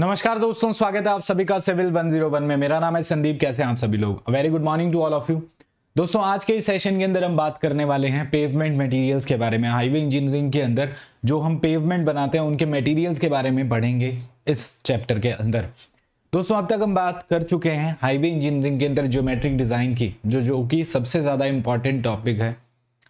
नमस्कार दोस्तों स्वागत है आप सभी का सिविल 101 में मेरा नाम है संदीप कैसे हैं आप सभी लोग very good morning to all of you दोस्तों आज के इस सेशन के अंदर हम बात करने वाले हैं पेवमेंट मटेरियल्स के बारे में हाईवे इंजीनियरिंग के अंदर जो हम पेवमेंट बनाते हैं उनके मटेरियल्स के बारे में पढ़ेंगे इस चैप्टर के अंदर दोस्तों अब तक हम बात कर चुके हैं हाईवे इंजीनियरिंग के अंदर ज्योमेट्रिक डिज़ाइन की जो जो कि सबसे ज़्यादा इंपॉर्टेंट टॉपिक है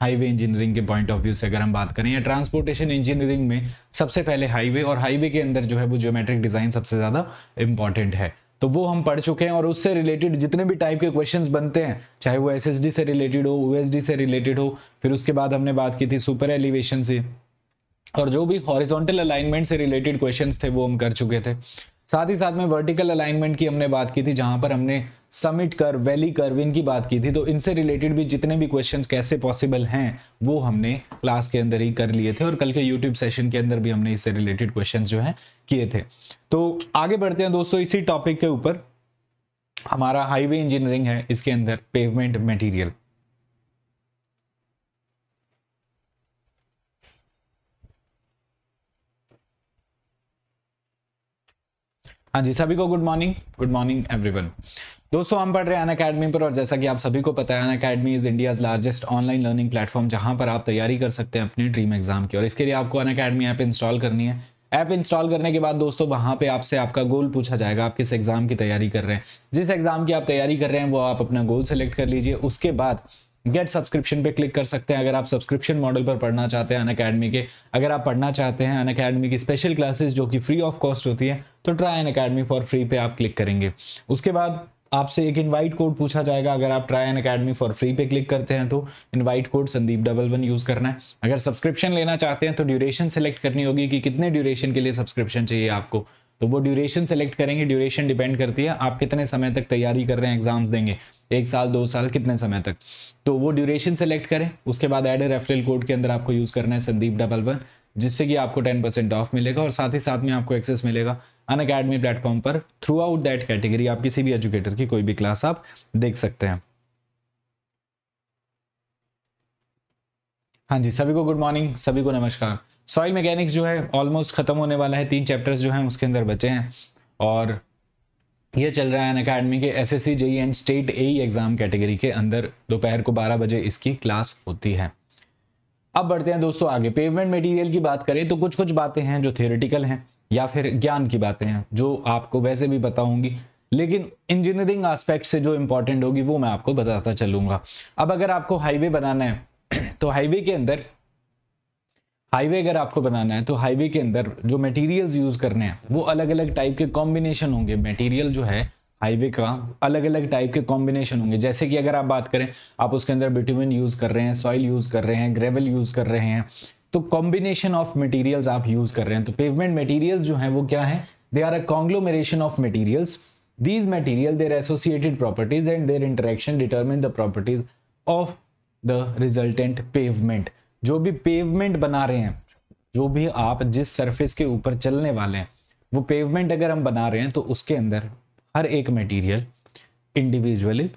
हाईवे इंजीनियरिंग के पॉइंट ऑफ व्यू से अगर हम बात करें या ट्रांसपोर्टेशन इंजीनियरिंग में सबसे पहले हाईवे और हाईवे के अंदर जो है वो ज्योमेट्रिक डिज़ाइन सबसे ज़्यादा इंपॉर्टेंट है तो वो हम पढ़ चुके हैं और उससे रिलेटेड जितने भी टाइप के क्वेश्चंस बनते हैं चाहे वो एस से रिलेटेड हो यू से रिलेटेड हो फिर उसके बाद हमने बात की थी सुपर एलिवेशन से और जो भी हॉरिजॉन्टल अलाइनमेंट से रिलेटेड क्वेश्चंस थे वो हम कर चुके थे साथ ही साथ में वर्टिकल अलाइनमेंट की हमने बात की थी जहां पर हमने समिट कर वैली कर इनकी बात की थी तो इनसे रिलेटेड भी जितने भी क्वेश्चंस कैसे पॉसिबल हैं वो हमने क्लास के अंदर ही कर लिए थे और कल के यूट्यूब सेशन के अंदर भी हमने इससे रिलेटेड क्वेश्चंस जो हैं किए थे तो आगे बढ़ते हैं दोस्तों इसी टॉपिक के ऊपर हमारा हाईवे इंजीनियरिंग है इसके अंदर पेवमेंट मेटीरियल हाँ जी सभी को good morning good morning everyone दोस्तों हम पढ़ रहे हैं अन अकेडमी पर और जैसा कि आप सभी को पता है Unacademy is India's largest online learning platform जहां पर आप तैयारी कर सकते हैं अपने ड्रीम एग्जाम की और इसके लिए आपको अन अकेडमी ऐप इंस्टॉल करनी है ऐप इंस्टॉल करने के बाद दोस्तों वहां पे आपसे आपका गोल पूछा जाएगा आप किस एग्ज़ाम की तैयारी कर रहे हैं जिस एग्ज़ाम की आप तैयारी कर रहे हैं वो आप अपना गोल सेलेक्ट कर लीजिए उसके बाद गेट सब्सक्रिप्शन पे क्लिक कर सकते हैं अगर आप सब्सक्रिप्शन मॉडल पर पढ़ना चाहते हैं अन अकेडमी के अगर आप पढ़ना चाहते हैं अन अकेडमी की स्पेशल क्लासेस जो कि फ्री ऑफ कॉस्ट होती है तो try Unacademy for free पे आप क्लिक करेंगे उसके बाद आपसे एक इनवाइट कोड पूछा जाएगा अगर आप try Unacademy for free पे क्लिक करते हैं तो invite code Sandeep double one use करना है अगर सब्सक्रिप्शन लेना चाहते हैं तो ड्यूरेशन सेलेक्ट करनी होगी कि कितने ड्यूरेशन के लिए सब्सक्रिप्शन चाहिए आपको तो वो ड्यूरेशन सेलेक्ट करेंगे ड्यूरेशन डिपेंड करती है आप कितने समय तक तैयारी कर रहे हैं एग्जाम्स देंगे एक साल दो साल कितने समय तक तो वो ड्यूरेशन सेलेक्ट करें उसके बाद एड रेफरल कोड के अंदर आपको यूज़ करना है संदीप डबल वन जिससे कि आपको टेन परसेंट ऑफ मिलेगा और साथ ही साथ में आपको एक्सेस मिलेगा अन अकेडमी प्लेटफॉर्म पर थ्रू आउट दैट कैटेगरी आप किसी भी एजुकेटर की कोई भी क्लास आप देख सकते हैं हाँ जी सभी को गुड मॉर्निंग सभी को नमस्कार सॉइल मैकेनिक्स जो है ऑलमोस्ट खत्म होने वाला है तीन चैप्टर्स जो हैं उसके अंदर बचे हैं और ये चल रहा है अन अकेडमी के S S C and state a exam category के अंदर दोपहर को बारह बजे इसकी क्लास होती है अब बढ़ते हैं दोस्तों आगे पेमेंट मटेरियल की बात करें तो कुछ कुछ बातें हैं जो थियोरिटिकल हैं या फिर ज्ञान की बातें हैं जो आपको वैसे भी बताऊंगी लेकिन इंजीनियरिंग आस्पेक्ट से जो इम्पोर्टेंट होगी वो मैं आपको बताता चलूंगा अब अगर आपको हाईवे बनाना है तो हाईवे के अंदर हाईवे अगर आपको बनाना है तो हाईवे के अंदर जो मटेरियल्स यूज करने हैं वो अलग अलग टाइप के कॉम्बिनेशन होंगे मटेरियल जो है हाईवे का अलग अलग टाइप के कॉम्बिनेशन होंगे जैसे कि अगर आप बात करें आप उसके अंदर बिटुमिन यूज़ कर रहे हैं सॉइल यूज़ कर रहे हैं ग्रेवल यूज़ कर रहे हैं तो कॉम्बिनेशन ऑफ मटेरियल्स आप यूज कर रहे हैं तो पेवमेंट मटेरियल्स जो है वो क्या है they are a conglomeration of material these material their associated properties and their interaction determine the properties of the resultant pavement जो भी पेवमेंट बना रहे हैं जो भी आप जिस सर्फेस के ऊपर चलने वाले हैं वो पेवमेंट अगर हम बना रहे हैं तो उसके अंदर हर एक मटीरियल इंडिविजुअली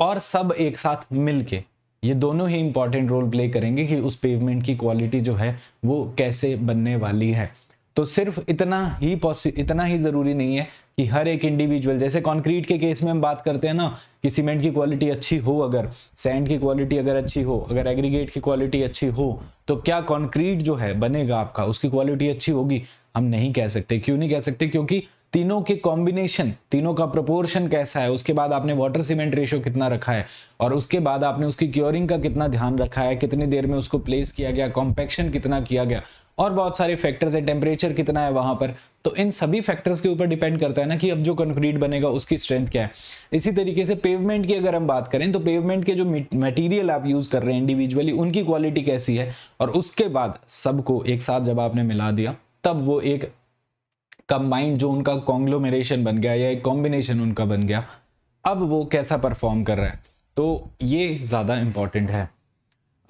और सब एक साथ मिलके ये दोनों ही इंपॉर्टेंट रोल प्ले करेंगे कि उस पेवमेंट की क्वालिटी जो है वो कैसे बनने वाली है तो सिर्फ इतना ही पॉसि इतना ही ज़रूरी नहीं है कि हर एक इंडिविजुअल जैसे कंक्रीट के केस में हम बात करते हैं ना कि सीमेंट की क्वालिटी अच्छी हो अगर सैंड की क्वालिटी अगर अच्छी हो अगर एग्रीगेट की क्वालिटी अच्छी हो तो क्या कंक्रीट जो है बनेगा आपका उसकी क्वालिटी अच्छी होगी हम नहीं कह सकते क्यों नहीं कह सकते क्योंकि तीनों के कॉम्बिनेशन तीनों का प्रोपोर्शन कैसा है उसके बाद आपने वाटर सीमेंट रेशियो कितना रखा है और उसके बाद आपने उसकी क्योरिंग का कितना ध्यान रखा है कितनी देर में उसको प्लेस किया गया कॉम्पैक्शन कितना किया गया और बहुत सारे फैक्टर्स है टेम्परेचर कितना है वहां पर तो इन सभी फैक्टर्स के ऊपर डिपेंड करता है ना कि अब जो कंक्रीट बनेगा उसकी स्ट्रेंथ क्या है इसी तरीके से पेवमेंट की अगर हम बात करें तो पेवमेंट के जो मटेरियल आप यूज कर रहे हैं इंडिविजुअली उनकी क्वालिटी कैसी है और उसके बाद सबको एक साथ जब आपने मिला दिया तब वो एक कंबाइंड जो उनका कॉन्ग्लोमेशन बन गया या एक कॉम्बिनेशन उनका बन गया अब वो कैसा परफॉर्म कर रहा है तो ये ज़्यादा इंपॉर्टेंट है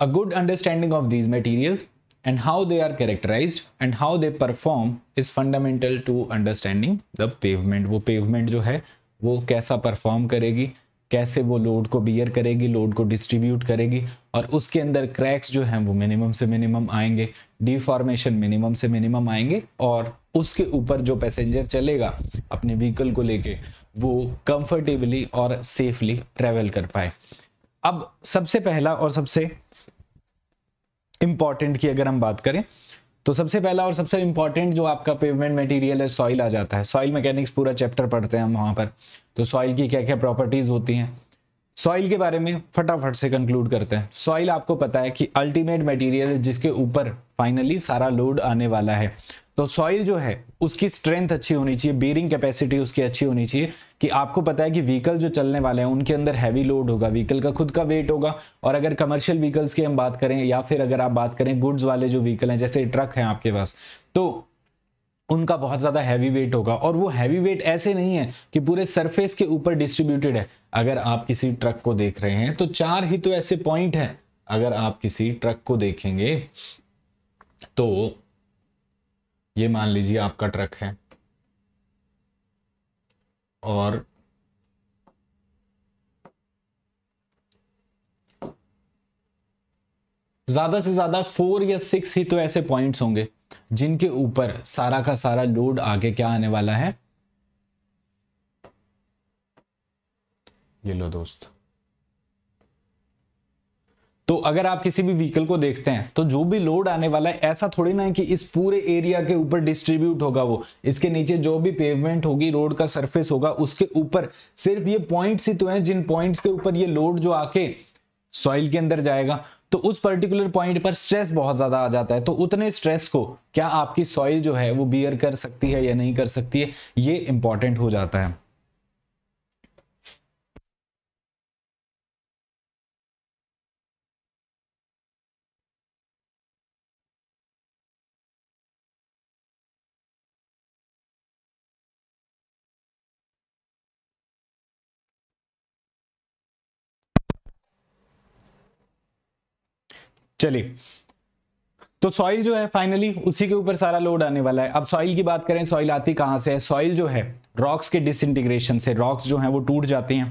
a good understanding of these material and how they are characterize and how they perform is fundamental to understanding the pavement वो पेवमेंट जो है वो कैसा परफॉर्म करेगी कैसे वो लोड को बियर करेगी लोड को डिस्ट्रीब्यूट करेगी और उसके अंदर क्रैक्स जो हैं वो मिनिमम से मिनिमम आएंगे डिफॉर्मेशन मिनिमम से मिनिमम आएंगे और उसके ऊपर जो पैसेंजर चलेगा अपने व्हीकल को लेके वो कंफर्टेबली और सेफली ट्रेवल कर पाए अब सबसे पहला और सबसे इम्पॉर्टेंट की अगर हम बात करें तो सबसे पहला और सबसे इंपॉर्टेंट जो आपका पेवमेंट मटेरियल है सॉइल आ जाता है सॉइल मैकेनिक्स पूरा चैप्टर पढ़ते हैं हम वहाँ पर तो सॉइल की क्या क्या प्रॉपर्टीज होती हैं सॉइल के बारे में फटाफट से कंक्लूड करते हैं सॉइल आपको पता है कि अल्टीमेट मटेरियल जिसके ऊपर फाइनली सारा लोड आने वाला है तो सॉइल जो है उसकी स्ट्रेंथ अच्छी होनी चाहिए बेरिंग कैपेसिटी उसकी अच्छी होनी चाहिए कि आपको पता है कि व्हीकल जो चलने वाले हैं उनके अंदर हैवी लोड होगा व्हीकल का खुद का वेट होगा और अगर कमर्शियल व्हीकल्स की हम बात करें या फिर अगर आप बात करें गुड्स वाले जो व्हीकल हैं जैसे ट्रक हैं आपके पास तो उनका बहुत ज़्यादा हैवी वेट होगा और वो हैवी वेट ऐसे नहीं है कि पूरे सरफेस के ऊपर डिस्ट्रीब्यूटेड है अगर आप किसी ट्रक को देख रहे हैं तो चार ही तो ऐसे पॉइंट हैं अगर आप किसी ट्रक को देखेंगे तो ये मान लीजिए आपका ट्रक है और ज्यादा से ज्यादा फोर या सिक्स ही तो ऐसे पॉइंट्स होंगे जिनके ऊपर सारा का सारा लोड आगे क्या आने वाला है ये लो दोस्त तो अगर आप किसी भी व्हीकल को देखते हैं तो जो भी लोड आने वाला है ऐसा थोड़ी ना है कि इस पूरे एरिया के ऊपर डिस्ट्रीब्यूट होगा वो इसके नीचे जो भी पेवमेंट होगी रोड का सरफेस होगा उसके ऊपर सिर्फ ये पॉइंट्स ही तो हैं जिन पॉइंट्स के ऊपर ये लोड जो आके सॉइल के अंदर जाएगा तो उस पर्टिकुलर पॉइंट पर स्ट्रेस बहुत ज्यादा आ जाता है तो उतने स्ट्रेस को क्या आपकी सॉइल जो है वो बियर कर सकती है या नहीं कर सकती है ये इंपॉर्टेंट हो जाता है चलिए तो सॉइल जो है फाइनली उसी के ऊपर सारा लोड आने वाला है अब सॉइल की बात करें सॉइल आती कहां से है सॉइल जो है रॉक्स के डिसइंटीग्रेशन से रॉक्स जो है वो टूट जाते हैं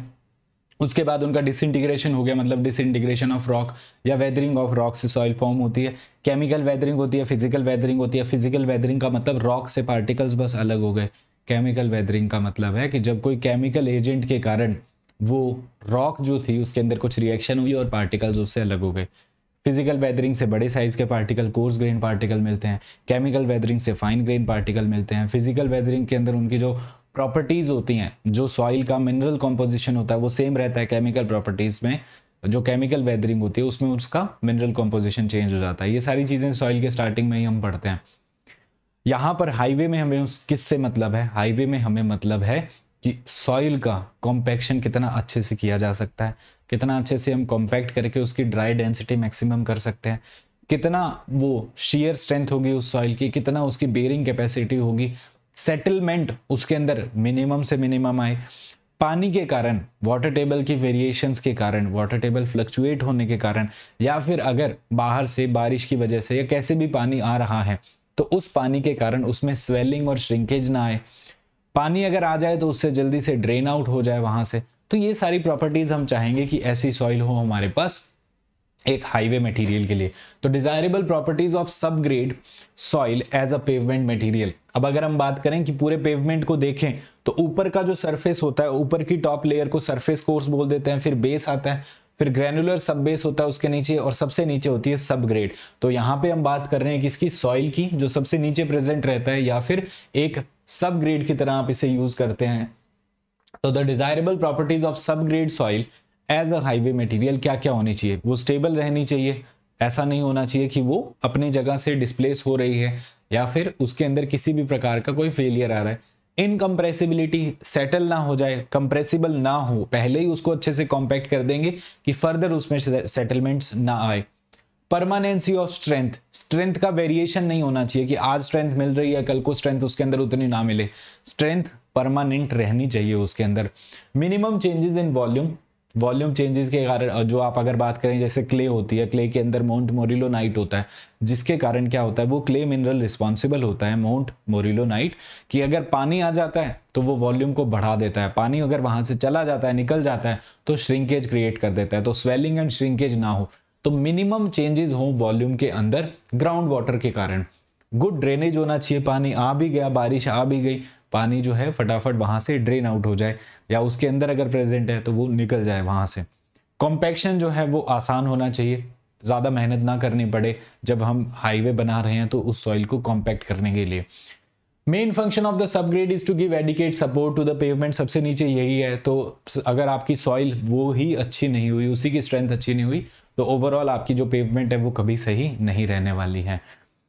उसके बाद उनका डिसइंटीग्रेशन हो गया मतलब डिसइंटीग्रेशन ऑफ रॉक या वेदरिंग ऑफ रॉक से सॉइल फॉर्म होती है केमिकल वेदरिंग होती है फिजिकल वेदरिंग होती है फिजिकल वेदरिंग का मतलब रॉक से पार्टिकल्स बस अलग हो गए केमिकल वेदरिंग का मतलब है कि जब कोई केमिकल एजेंट के कारण वो रॉक जो थी उसके अंदर कुछ रिएक्शन हुई और पार्टिकल्स उससे अलग हो गए फिजिकल वेदरिंग से बड़े साइज के पार्टिकल कोर्स ग्रेन पार्टिकल मिलते हैं केमिकल वेदरिंग से फाइन ग्रेन पार्टिकल मिलते हैं फिजिकल वेदरिंग के अंदर उनकी जो प्रॉपर्टीज़ होती हैं जो सॉइल का मिनरल कॉम्पोजिशन होता है वो सेम रहता है केमिकल प्रॉपर्टीज़ में जो केमिकल वेदरिंग होती है उसमें उसका मिनरल कॉम्पोजिशन चेंज हो जाता है ये सारी चीज़ें सॉइल के स्टार्टिंग में ही हम पढ़ते हैं यहाँ पर हाईवे में हमें उस किस से मतलब है हाईवे में हमें मतलब है कि सॉइल का कॉम्पैक्शन कितना अच्छे से किया जा सकता है कितना अच्छे से हम कॉम्पैक्ट करके उसकी ड्राई डेंसिटी मैक्सिमम कर सकते हैं कितना वो शेयर स्ट्रेंथ होगी उस सॉइल की कितना उसकी बेरिंग कैपेसिटी होगी सेटलमेंट उसके अंदर मिनिमम से मिनिमम आए पानी के कारण वाटर टेबल की वेरिएशंस के कारण वाटर टेबल फ्लक्चुएट होने के कारण या फिर अगर बाहर से बारिश की वजह से या कैसे भी पानी आ रहा है तो उस पानी के कारण उसमें स्वेलिंग और श्रिंकेज ना आए पानी अगर आ जाए तो उससे जल्दी से ड्रेन आउट हो जाए वहां से तो ये सारी प्रॉपर्टीज़ हम चाहेंगे कि ऐसी सॉइल हो हमारे पास एक हाईवे मटेरियल के लिए तो desirable properties of subgrade soil as a pavement material अब अगर हम बात करें कि पूरे पेवमेंट को देखें तो ऊपर का जो सरफेस होता है ऊपर की टॉप लेयर को सरफेस कोर्स बोल देते हैं फिर बेस आता है फिर ग्रेनुलर सब बेस होता है उसके नीचे और सबसे नीचे होती है सब ग्रेड तो यहाँ पे हम बात कर रहे हैं किसकी सॉइल की जो सबसे नीचे प्रेजेंट रहता है या फिर एक सब ग्रेड की तरह आप इसे यूज करते हैं तो the desirable properties of subgrade soil as a highway material क्या क्या होनी चाहिए वो स्टेबल रहनी चाहिए ऐसा नहीं होना चाहिए कि वो अपनी जगह से डिस्प्लेस हो रही है या फिर उसके अंदर किसी भी प्रकार का कोई फेलियर आ रहा है इनकम्प्रेसिबिलिटी सेटल ना हो जाए कंप्रेसिबल ना हो पहले ही उसको अच्छे से कॉम्पैक्ट कर देंगे कि फर्दर उसमें सेटलमेंट्स ना आए परमानेंसी ऑफ स्ट्रेंथ स्ट्रेंथ का वेरिएशन नहीं होना चाहिए कि आज स्ट्रेंथ मिल रही है कल को स्ट्रेंथ उसके अंदर उतनी ना मिले स्ट्रेंथ परमानेंट रहनी चाहिए उसके अंदर minimum changes in volume volume changes के कारण जो आप अगर बात करें जैसे क्ले होती है क्ले के अंदर माउंट मोरिलो नाइट होता है जिसके कारण क्या होता है वो क्ले मिनरल रिस्पॉन्सिबल होता है माउंट मोरिलो नाइट कि अगर पानी आ जाता है तो वो वॉल्यूम को बढ़ा देता है पानी अगर वहां से चला जाता है निकल जाता है तो श्रिंकेज क्रिएट कर देता है तो स्वेलिंग एंड श्रिंकेज ना हो तो मिनिमम चेंजेस हो वॉल्यूम के अंदर ग्राउंड वाटर के कारण गुड ड्रेनेज होना चाहिए पानी आ भी गया बारिश आ भी गई पानी जो है फटाफट वहाँ से ड्रेन आउट हो जाए या उसके अंदर अगर प्रेजेंट है तो वो निकल जाए वहाँ से कॉम्पैक्शन जो है वो आसान होना चाहिए ज़्यादा मेहनत ना करनी पड़े जब हम हाईवे बना रहे हैं तो उस सॉइल को कॉम्पैक्ट करने के लिए main function of the subgrade is to give adequate support to the pavement सबसे नीचे यही है तो अगर आपकी सॉइल वो ही अच्छी नहीं हुई उसी की स्ट्रेंथ अच्छी नहीं हुई तो ओवरऑल आपकी जो पेवमेंट है वो कभी सही नहीं रहने वाली है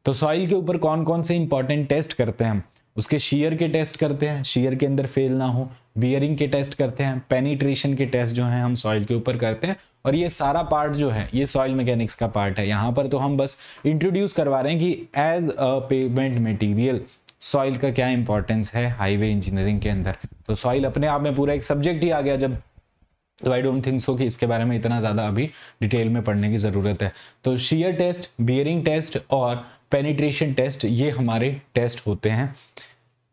तो सॉइल के ऊपर कौन कौन से इंपॉर्टेंट टेस्ट करते हैं उसके शीयर के टेस्ट करते हैं शीयर के अंदर फेल ना हो बियरिंग के टेस्ट करते हैं पेनिट्रेशन के टेस्ट जो हैं हम सॉइल के ऊपर करते हैं और ये सारा पार्ट जो है ये सॉइल मैकेनिक्स का पार्ट है यहाँ पर तो हम बस इंट्रोड्यूस करवा रहे हैं कि as a pavement material soil का क्या इंपॉर्टेंस है हाईवे इंजीनियरिंग के अंदर तो सॉइल अपने आप में पूरा एक सब्जेक्ट ही आ गया जब तो आई डोंट थिंक सो कि इसके बारे में इतना ज़्यादा अभी डिटेल में पढ़ने की ज़रूरत है तो शीयर टेस्ट बियरिंग टेस्ट और पेनिट्रेशन टेस्ट ये हमारे टेस्ट होते हैं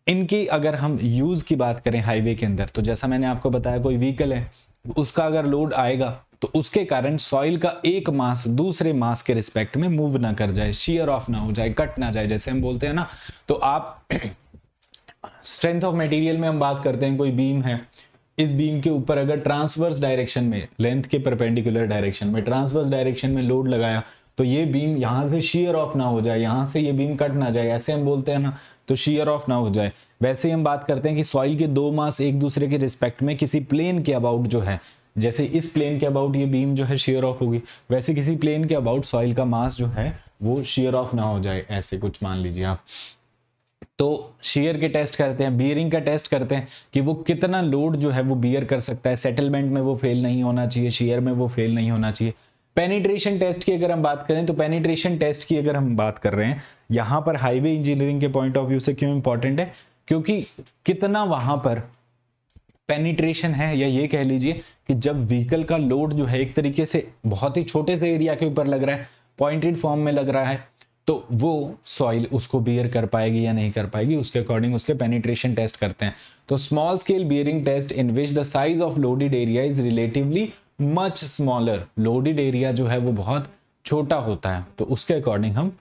इनकी अगर हम यूज़ की बात करें हाईवे के अंदर तो जैसा मैंने आपको बताया कोई व्हीकल है उसका अगर लोड आएगा तो उसके कारण सॉइल का एक मास दूसरे मास के रिस्पेक्ट में मूव ना कर जाए शियर ऑफ ना हो जाए कट ना जाए जैसे हम बोलते हैं ना तो आप स्ट्रेंथ ऑफ मटेरियल में हम बात करते हैं कोई बीम है इस बीम के ऊपर अगर ट्रांसवर्स डायरेक्शन में लेंथ के परपेंडिकुलर डायरेक्शन में ट्रांसवर्स डायरेक्शन में लोड लगाया तो ये बीम यहां से शेयर ऑफ ना हो जाए यहां से ये बीम कट ना जाए ऐसे हम बोलते हैं ना तो शेयर ऑफ ना हो जाए वैसे हम बात करते हैं कि सॉइल के दो मास एक दूसरे के रिस्पेक्ट में किसी प्लेन के अबाउट जो है जैसे इस प्लेन के अबाउट ये बीम जो है शेयर ऑफ होगी वैसे किसी प्लेन के अबाउट सॉइल का मास जो है वो शेयर ऑफ ना हो जाए ऐसे कुछ मान लीजिए आप तो शेयर के टेस्ट करते हैं बियरिंग का टेस्ट करते हैं कि वो कितना लोड जो है वो बियर कर सकता है सेटलमेंट में वो फेल नहीं होना चाहिए शेयर में वो फेल नहीं होना चाहिए पेनिट्रेशन टेस्ट की अगर हम बात करें तो पेनिट्रेशन टेस्ट की अगर हम बात कर रहे हैं यहां पर हाईवे इंजीनियरिंग के पॉइंट ऑफ व्यू से क्यों इंपॉर्टेंट है क्योंकि कितना वहां पर पेनिट्रेशन है या ये कह लीजिए कि जब व्हीकल का लोड जो है एक तरीके से बहुत ही छोटे से एरिया के ऊपर लग रहा है पॉइंटेड फॉर्म में लग रहा है तो वो सॉइल उसको बियर कर पाएगी या नहीं कर पाएगी उसके अकॉर्डिंग उसके पेनिट्रेशन टेस्ट करते हैं तो small scale bearing test in which the size of loaded area is relatively much smaller loaded area जो है वो बहुत छोटा होता है तो उसके अकॉर्डिंग हम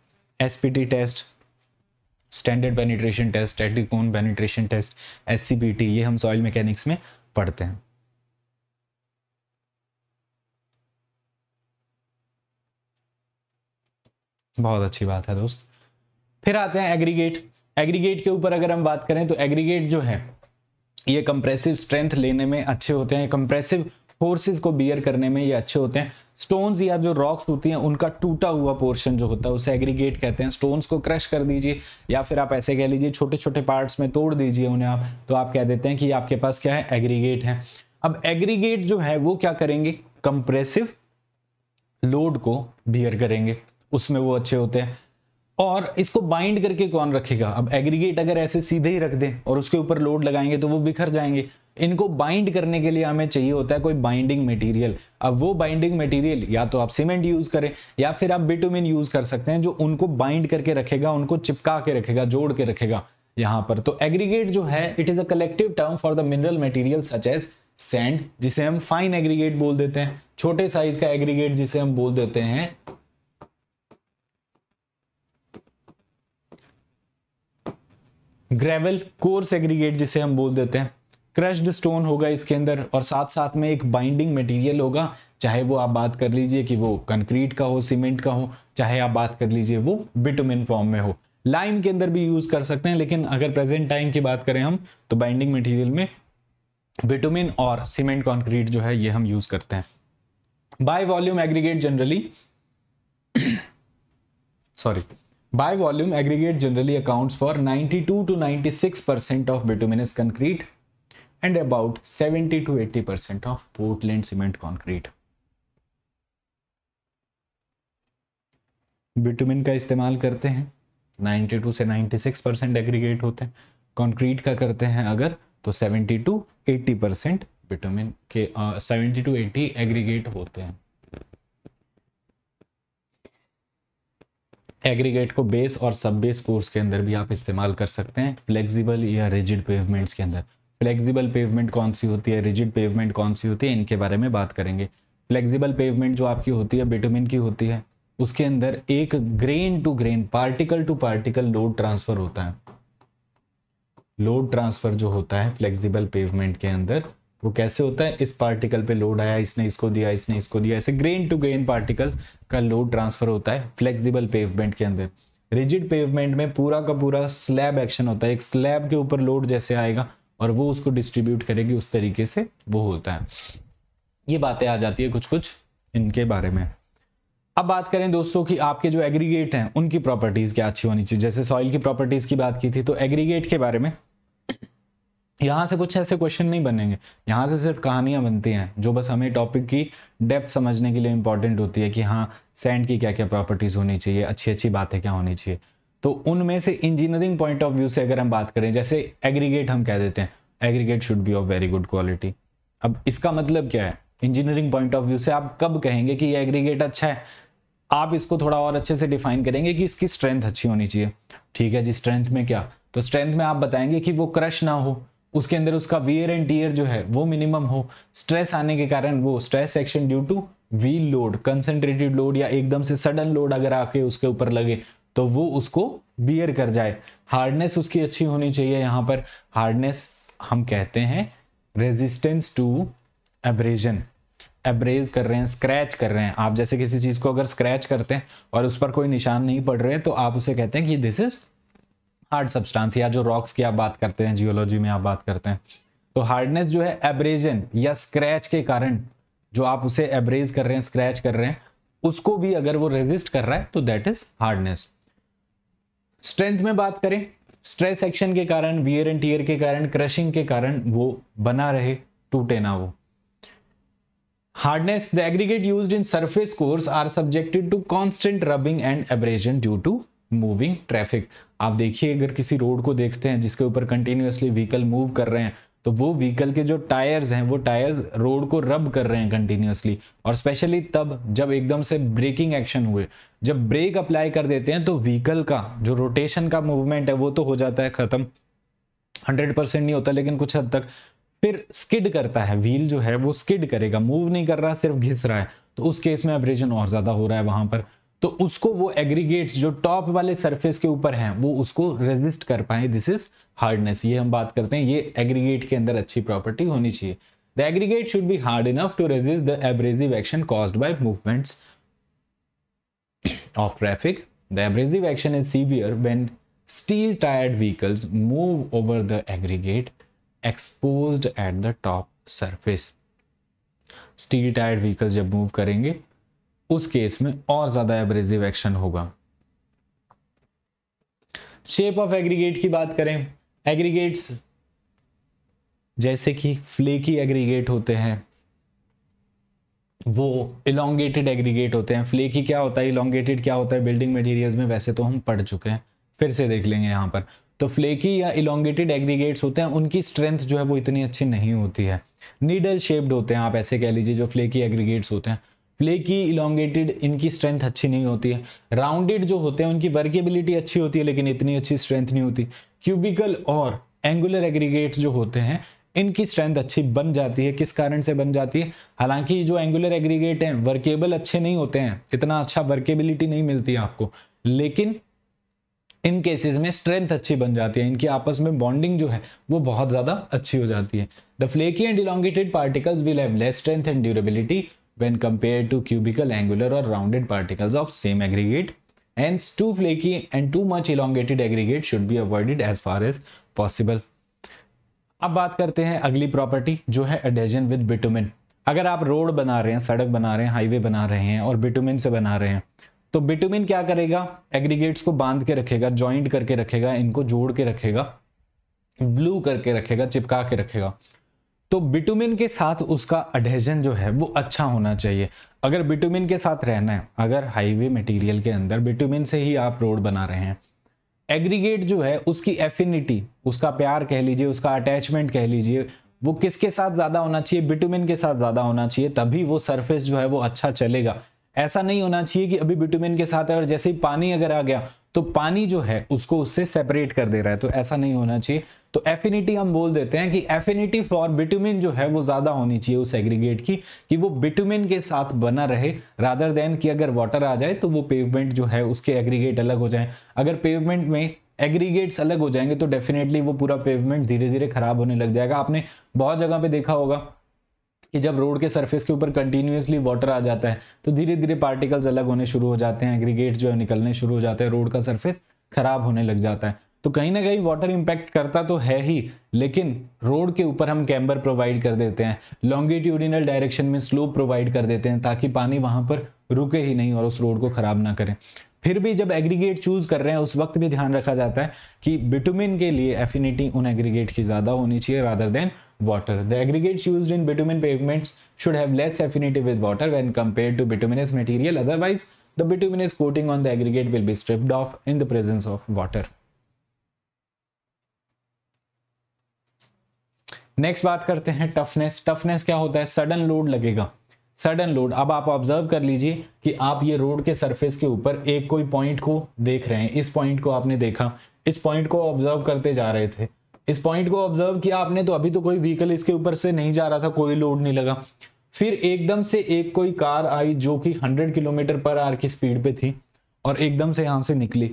S test standard penetration test टेटिकोन कोन पेनिट्रेशन टेस्ट एस ये हम सॉइल मैकेनिक्स में पढ़ते हैं बहुत अच्छी बात है दोस्त फिर आते हैं एग्रीगेट एग्रीगेट के ऊपर अगर हम बात करें तो एग्रीगेट जो है ये कंप्रेसिव स्ट्रेंथ लेने में अच्छे होते हैं कंप्रेसिव फोर्सेस को बियर करने में ये अच्छे होते हैं स्टोन्स या जो रॉक्स होती हैं उनका टूटा हुआ पोर्शन जो होता है उसे एग्रीगेट कहते हैं स्टोन्स को क्रश कर दीजिए या फिर आप ऐसे कह लीजिए छोटे छोटे पार्ट्स में तोड़ दीजिए उन्हें आप तो आप कह देते हैं कि आपके पास क्या है एग्रीगेट है अब एग्रीगेट जो है वो क्या करेंगे कंप्रेसिव लोड को बियर करेंगे उसमें वो अच्छे होते हैं और इसको बाइंड करके कौन रखेगा अब एग्रीगेट अगर ऐसे सीधे ही रख दें और उसके ऊपर लोड लगाएंगे तो वो बिखर जाएंगे इनको बाइंड करने के लिए हमें चाहिए होता है कोई बाइंडिंग मटेरियल अब वो बाइंडिंग मटेरियल या तो आप सीमेंट यूज़ करें या फिर आप बिटुमिन यूज़ कर सकते हैं जो उनको बाइंड करके रखेगा उनको चिपका के रखेगा जोड़ के रखेगा यहां पर तो एग्रीगेट जो है it is a collective term for the mineral material such as sand जिसे हम फाइन एग्रीगेट बोल देते हैं छोटे साइज का एग्रीगेट जिसे हम बोल देते हैं ग्रेवल कोर्स एग्रीगेट जिसे हम बोल देते हैं क्रश्ड स्टोन होगा इसके अंदर और साथ साथ में एक बाइंडिंग मटेरियल होगा चाहे वो आप बात कर लीजिए कि वो कंक्रीट का हो सीमेंट का हो चाहे आप बात कर लीजिए वो बिटुमिन फॉर्म में हो लाइम के अंदर भी यूज कर सकते हैं लेकिन अगर प्रेजेंट टाइम की बात करें हम तो बाइंडिंग मटीरियल में बिटुमिन और सीमेंट कॉन्क्रीट जो है ये हम यूज करते हैं by volume aggregate generally sorry by volume aggregate generally accounts for 92 to 96 percent of bituminous concrete and about 70 to 80% percent of Portland cement concrete. Bitumen का इस्तेमाल करते हैं 92 से 96 परसेंट एग्रीगेट होते हैं कंक्रीट का करते हैं अगर तो 70 टू 80 परसेंट बिटुमिन के 70 टू 80 एग्रीगेट होते हैं एग्रीगेट को बेस और सब बेस कोर्स के अंदर भी आप इस्तेमाल कर सकते हैं फ्लेक्सिबल या रिजिड पेवमेंट्स के अंदर फ्लेक्सिबल पेवमेंट कौन सी होती है रिजिड पेवमेंट कौन सी होती है इनके बारे में बात करेंगे फ्लेक्सिबल पेवमेंट जो आपकी होती है बिटुमिन की होती है उसके अंदर एक grain to grain particle to particle load transfer होता है लोड ट्रांसफर जो होता है फ्लेक्सिबल पेवमेंट के अंदर वो कैसे होता है इस पार्टिकल पे लोड आया इसने इसको दिया इसने इसको दिया ऐसे ग्रेन टू ग्रेन पार्टिकल का लोड ट्रांसफर होता है फ्लेक्सिबल पेवमेंट के अंदर रिजिड पेवमेंट में पूरा का पूरा स्लैब एक्शन होता है एक स्लैब के ऊपर लोड जैसे आएगा और वो उसको डिस्ट्रीब्यूट करेगी उस तरीके से वो होता है ये बातें आ जाती है कुछ कुछ इनके बारे में अब बात करें दोस्तों कि आपके जो एग्रीगेट हैं उनकी प्रॉपर्टीज क्या अच्छी होनी चाहिए जैसे सॉइल की प्रॉपर्टीज की बात की थी तो एग्रीगेट के बारे में यहाँ से कुछ ऐसे क्वेश्चन नहीं बनेंगे यहाँ से सिर्फ कहानियां बनती हैं जो बस हमें टॉपिक की डेप्थ समझने के लिए इंपॉर्टेंट होती है कि हाँ सैंड की क्या क्या प्रॉपर्टीज़ होनी चाहिए अच्छी अच्छी बातें क्या होनी चाहिए तो उनमें से इंजीनियरिंग पॉइंट ऑफ व्यू से अगर हम बात करें जैसे एग्रीगेट हम कह देते हैं aggregate should be of very good quality अब इसका मतलब क्या है इंजीनियरिंग पॉइंट ऑफ व्यू से आप कब कहेंगे कि ये एग्रीगेट अच्छा है आप इसको थोड़ा और अच्छे से डिफाइन करेंगे कि इसकी स्ट्रेंथ अच्छी होनी चाहिए ठीक है जी स्ट्रेंथ में क्या तो स्ट्रेंथ में आप बताएंगे कि वो क्रश ना हो उसके अंदर उसका वियर एंड टीयर जो है वो मिनिमम हो स्ट्रेस आने के कारण वो stress section due to wheel load concentrated load या एकदम से सडन लोड अगर आके उसके ऊपर लगे तो वो उसको बियर कर जाए हार्डनेस उसकी अच्छी होनी चाहिए यहाँ पर हार्डनेस हम कहते हैं रेजिस्टेंस टू एब्रेजन एब्रेज कर रहे हैं स्क्रैच कर रहे हैं आप जैसे किसी चीज को अगर स्क्रैच करते हैं और उस पर कोई निशान नहीं पड़ रहे हैं तो आप उसे कहते हैं कि दिस इज हार्ड सब्सटेंस या जो रॉक्स की आप बात करते हैं जियोलॉजी में आप बात करते हैं तो हार्डनेस जो है एब्रेजन या स्क्रैच के कारण जो आप उसे एब्रेज कर रहे हैं स्क्रैच कर रहे हैं उसको भी अगर वो रेजिस्ट कर रहा है तो दैट इज हार्डनेस स्ट्रेंथ में बात करें स्ट्रेस एक्शन के कारण वियर एंड टीयर के कारण क्रशिंग के कारण वो बना रहे टूटे ना वो hardness the aggregate used in surface course are subjected to constant rubbing and abrasion due to moving traffic आप देखिए अगर किसी रोड को देखते हैं जिसके ऊपर कंटिन्यूसली व्हीकल मूव कर रहे हैं तो वो व्हीकल के जो टायर्स हैं वो टायर्स रोड को रब कर रहे हैं कंटिन्यूसली और स्पेशली तब जब एकदम से ब्रेकिंग एक्शन हुए जब ब्रेक अप्लाई कर देते हैं तो व्हीकल का जो रोटेशन का मूवमेंट है वो तो हो जाता है ख़त्म हंड्रेड परसेंट नहीं होता लेकिन कुछ हद तक फिर स्किड करता है व्हील जो है वो स्किड करेगा मूव नहीं कर रहा सिर्फ घिस रहा है तो उस केस में एब्रेजन और ज़्यादा हो रहा है वहाँ पर तो उसको वो एग्रीगेट जो टॉप वाले सरफेस के ऊपर हैं वो उसको रेजिस्ट कर पाए दिस इज हार्डनेस ये हम बात करते हैं ये एग्रीगेट के अंदर अच्छी प्रॉपर्टी होनी चाहिए the aggregate should be hard enough to resist the abrasive action caused by movements of traffic. The abrasive action is severe when steel tired vehicles move over the aggregate exposed at the top surface. Steel tired vehicles जब move करेंगे उस case में और ज्यादा abrasive action होगा shape of aggregate की बात करें एग्रीगेट्स जैसे कि फ्लेकी एग्रीगेट होते हैं वो इलांगेटेड एग्रीगेट होते हैं फ्लेकी क्या होता है इलांगेटेड क्या होता है बिल्डिंग मटेरियल्स में वैसे तो हम पढ़ चुके हैं फिर से देख लेंगे यहां पर तो फ्लेकी या इलांगेटेड एग्रीगेट्स होते हैं उनकी स्ट्रेंथ जो है वो इतनी अच्छी नहीं होती है नीडल शेप्ड होते हैं आप ऐसे कह लीजिए जो फ्लेकी एग्रीगेट्स होते हैं प्ले की इलोंगेटेड इनकी स्ट्रेंथ अच्छी नहीं होती है राउंडेड जो होते हैं उनकी वर्केबिलिटी अच्छी होती है लेकिन इतनी अच्छी स्ट्रेंथ नहीं होती क्यूबिकल और एंगुलर एग्रीगेट जो होते हैं इनकी स्ट्रेंथ अच्छी बन जाती है किस कारण से बन जाती है हालांकि जो एंगुलर एग्रीगेट हैं वर्केबल अच्छे नहीं होते हैं इतना अच्छा वर्केबिलिटी नहीं मिलती आपको लेकिन इन केसेस में स्ट्रेंथ अच्छी बन जाती है इनकी आपस में बॉन्डिंग जो है वो बहुत ज़्यादा अच्छी हो जाती है the flaky and elongated particles will have less strength and durability when compared to cubical, angular or rounded particles of same aggregate. Hence, too flaky and too much elongated aggregate should be avoided as far as possible. अब बात करते हैं अगली property जो है adhesion with bitumen अगर आप road बना रहे हैं सड़क बना रहे हैं हाईवे बना रहे हैं और बिटुमिन से बना रहे हैं तो बिटुमिन क्या करेगा एग्रीगेट्स को बांध के रखेगा ज्वाइंट करके रखेगा इनको जोड़ के रखेगा ब्लू करके रखेगा चिपका के रखेगा तो बिटुमिन के साथ उसका अडेजन जो है वो अच्छा होना चाहिए अगर बिटुमिन के साथ रहना है अगर हाईवे मटेरियल के अंदर बिटुमिन से ही आप रोड बना रहे हैं एग्रीगेट जो है उसकी एफिनिटी उसका प्यार कह लीजिए उसका अटैचमेंट कह लीजिए वो किसके साथ ज़्यादा होना चाहिए बिटुमिन के साथ ज़्यादा होना चाहिए तभी वो सरफेस जो है वो अच्छा चलेगा ऐसा नहीं होना चाहिए कि अभी बिटुमिन के साथ है और जैसे ही पानी अगर आ गया तो पानी जो है उसको उससे सेपरेट कर दे रहा है तो ऐसा नहीं होना चाहिए तो एफिनिटी हम बोल देते हैं कि एफिनिटी फॉर बिटुमिन जो है वो ज्यादा होनी चाहिए उस एग्रीगेट की कि वो बिटुमिन के साथ बना रहे रादर देन कि अगर वाटर आ जाए तो वो पेवमेंट जो है उसके एग्रीगेट अलग हो जाए अगर पेवमेंट में एग्रीगेट्स अलग हो जाएंगे तो डेफिनेटली वो पूरा पेवमेंट धीरे धीरे खराब होने लग जाएगा आपने बहुत जगह पे देखा होगा कि जब रोड के सरफेस के ऊपर कंटिन्यूसली वाटर आ जाता है तो धीरे धीरे पार्टिकल्स अलग होने शुरू हो जाते हैं एग्रीगेट जो है निकलने शुरू हो जाते हैं रोड का सर्फेस खराब होने लग जाता है तो कहीं ना कहीं वाटर इंपैक्ट करता तो है ही लेकिन रोड के ऊपर हम कैम्बर प्रोवाइड कर देते हैं लॉन्गिट्यूडिनल डायरेक्शन में स्लोप प्रोवाइड कर देते हैं ताकि पानी वहां पर रुके ही नहीं और उस रोड को ख़राब ना करें फिर भी जब एग्रीगेट चूज़ कर रहे हैं उस वक्त भी ध्यान रखा जाता है कि बिटुमिन के लिए एफिनिटी उन एग्रीगेट की ज़्यादा होनी चाहिए rather than water. The aggregates used in bitumen pavements should have less affinity with water when compared to bituminous material. Otherwise, the bituminous coating on the aggregate will be stripped off in the presence of water. Next बात करते हैं toughness toughness क्या होता है sudden load लगेगा sudden load अब आप observe कर लीजिए कि आप ये रोड के सरफेस के ऊपर एक कोई पॉइंट को देख रहे हैं इस पॉइंट को आपने देखा इस पॉइंट को ऑब्जर्व करते जा रहे थे इस पॉइंट को ऑब्जर्व किया आपने तो अभी तो कोई व्हीकल इसके ऊपर से नहीं जा रहा था कोई लोड नहीं लगा फिर एकदम से एक कोई कार आई जो कि 100 किलोमीटर पर आर की स्पीड पे थी और एकदम से यहां से निकली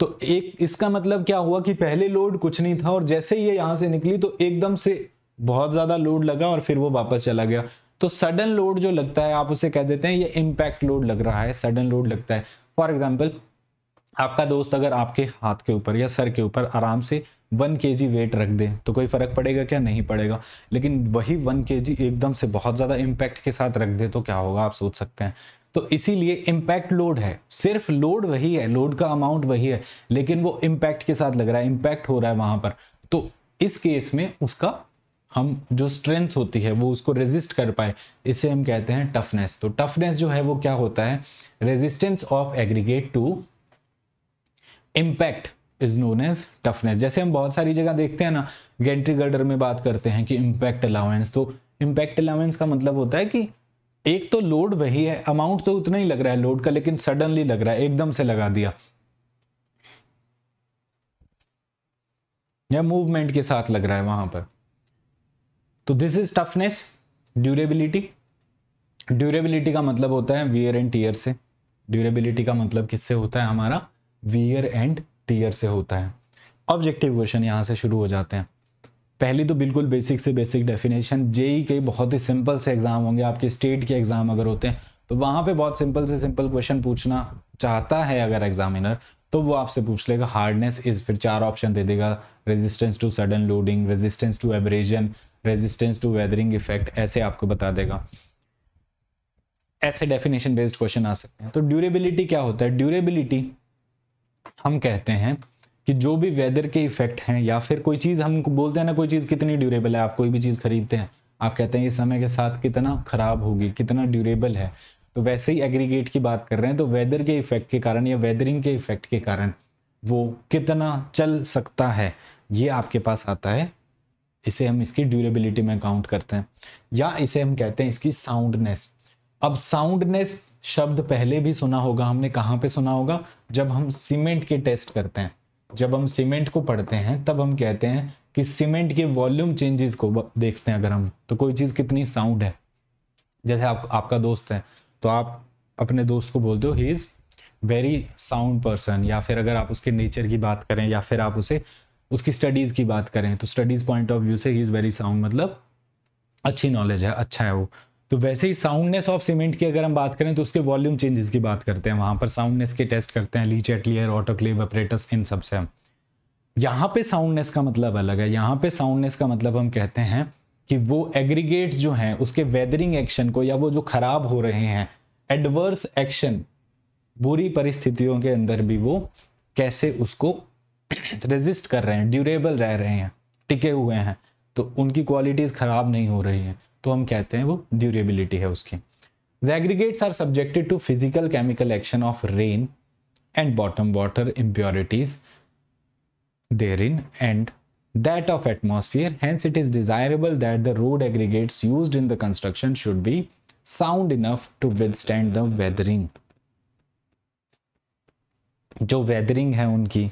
तो एक इसका मतलब क्या हुआ कि पहले लोड कुछ नहीं था और जैसे ही ये यहां से निकली तो एकदम से बहुत ज़्यादा लोड लगा और फिर वो वापस चला गया तो सडन लोड जो लगता है आप उसे कह देते हैं ये इम्पैक्ट लोड लग रहा है सडन लोड लगता है फॉर एग्जाम्पल आपका दोस्त अगर आपके हाथ के ऊपर या सर के ऊपर आराम से वन के जी वेट रख दें तो कोई फ़र्क पड़ेगा क्या नहीं पड़ेगा लेकिन वही वन के जी एकदम से बहुत ज़्यादा इम्पैक्ट के साथ रख दे तो क्या होगा आप सोच सकते हैं तो इसीलिए इम्पैक्ट लोड है सिर्फ लोड वही है लोड का अमाउंट वही है लेकिन वो इम्पैक्ट के साथ लग रहा है इम्पैक्ट हो रहा है वहाँ पर तो इस केस में उसका हम जो स्ट्रेंथ होती है वो उसको रेजिस्ट कर पाए इसे हम कहते हैं टफनेस तो टफनेस जो है वो क्या होता है resistance of aggregate to impact is known as toughness जैसे हम बहुत सारी जगह देखते हैं ना गेंट्री गर्डर में बात करते हैं कि इम्पैक्ट अलाउेंस तो इम्पैक्ट अलाउेंस का मतलब होता है कि एक तो लोड वही है अमाउंट तो उतना ही लग रहा है लोड का लेकिन सडनली लग रहा है एकदम से लगा दिया या मूवमेंट के साथ लग रहा है वहां पर तो this is toughness durability durability का मतलब होता है वियर एंड टीयर से ड्यूरेबिलिटी का मतलब किससे होता है हमारा वियर एंड टीयर से होता है ऑब्जेक्टिव क्वेश्चन यहाँ से शुरू हो जाते हैं पहली तो बिल्कुल बेसिक से बेसिक डेफिनेशन जेई के बहुत ही सिंपल से एग्ज़ाम होंगे आपके स्टेट के एग्ज़ाम अगर होते हैं तो वहाँ पे बहुत सिंपल से सिंपल क्वेश्चन पूछना चाहता है अगर एग्जामिनर तो वो आपसे पूछ लेगा हार्डनेस इज फिर चार ऑप्शन दे देगा resistance to sudden loading resistance to abrasion resistance to weathering effect ऐसे आपको बता देगा ऐसे डेफिनेशन बेस्ड क्वेश्चन आ सकते हैं तो ड्यूरेबिलिटी क्या होता है ड्यूरेबिलिटी हम कहते हैं कि जो भी वेदर के इफेक्ट हैं या फिर कोई चीज़ हम बोलते हैं ना कोई चीज़ कितनी ड्यूरेबल है आप कोई भी चीज़ खरीदते हैं आप कहते हैं ये समय के साथ कितना ख़राब होगी कितना ड्यूरेबल है तो वैसे ही एग्रीगेट की बात कर रहे हैं तो वेदर के इफेक्ट के कारण या वेदरिंग के इफेक्ट के कारण वो कितना चल सकता है ये आपके पास आता है इसे हम इसकी ड्यूरेबिलिटी में काउंट करते हैं या इसे हम कहते हैं इसकी साउंडनेस अब साउंडनेस शब्द पहले भी सुना होगा हमने कहाँ पे सुना होगा जब हम सीमेंट के टेस्ट करते हैं जब हम सीमेंट को पढ़ते हैं तब हम कहते हैं कि सीमेंट के वॉल्यूम चेंजेस को देखते हैं अगर हम तो कोई चीज़ कितनी साउंड है जैसे आप आपका दोस्त है तो आप अपने दोस्त को बोलते हो he is very sound person या फिर अगर आप उसके नेचर की बात करें या फिर आप उसे उसकी स्टडीज़ की बात करें तो स्टडीज़ पॉइंट ऑफ व्यू से ही इज़ वेरी साउंड मतलब अच्छी नॉलेज है अच्छा है वो तो वैसे ही साउंडनेस ऑफ सीमेंट की अगर हम बात करें तो उसके वॉल्यूम चेंजेस की बात करते हैं वहाँ पर साउंडनेस के टेस्ट करते हैं लीच एटलियर ऑटोक्लेव अपरेटस इन सबसे हम यहाँ पे साउंडनेस का मतलब अलग है यहाँ पे साउंडनेस का मतलब हम कहते हैं कि वो एग्रीगेट जो हैं उसके वेदरिंग एक्शन को या वो जो खराब हो रहे हैं एडवर्स एक्शन बुरी परिस्थितियों के अंदर भी वो कैसे उसको रेजिस्ट कर रहे हैं ड्यूरेबल रह रहे हैं टिके हुए हैं तो उनकी क्वालिटीज़ ख़राब नहीं हो रही हैं तो हम कहते हैं वो ड्यूरेबिलिटी है उसकी the aggregates are subjected to physical chemical action of rain and bottom water impurities there in and that of atmosphere hence it is desirable that the road aggregates used in the construction should be sound enough to withstand the weathering जो weathering है उनकी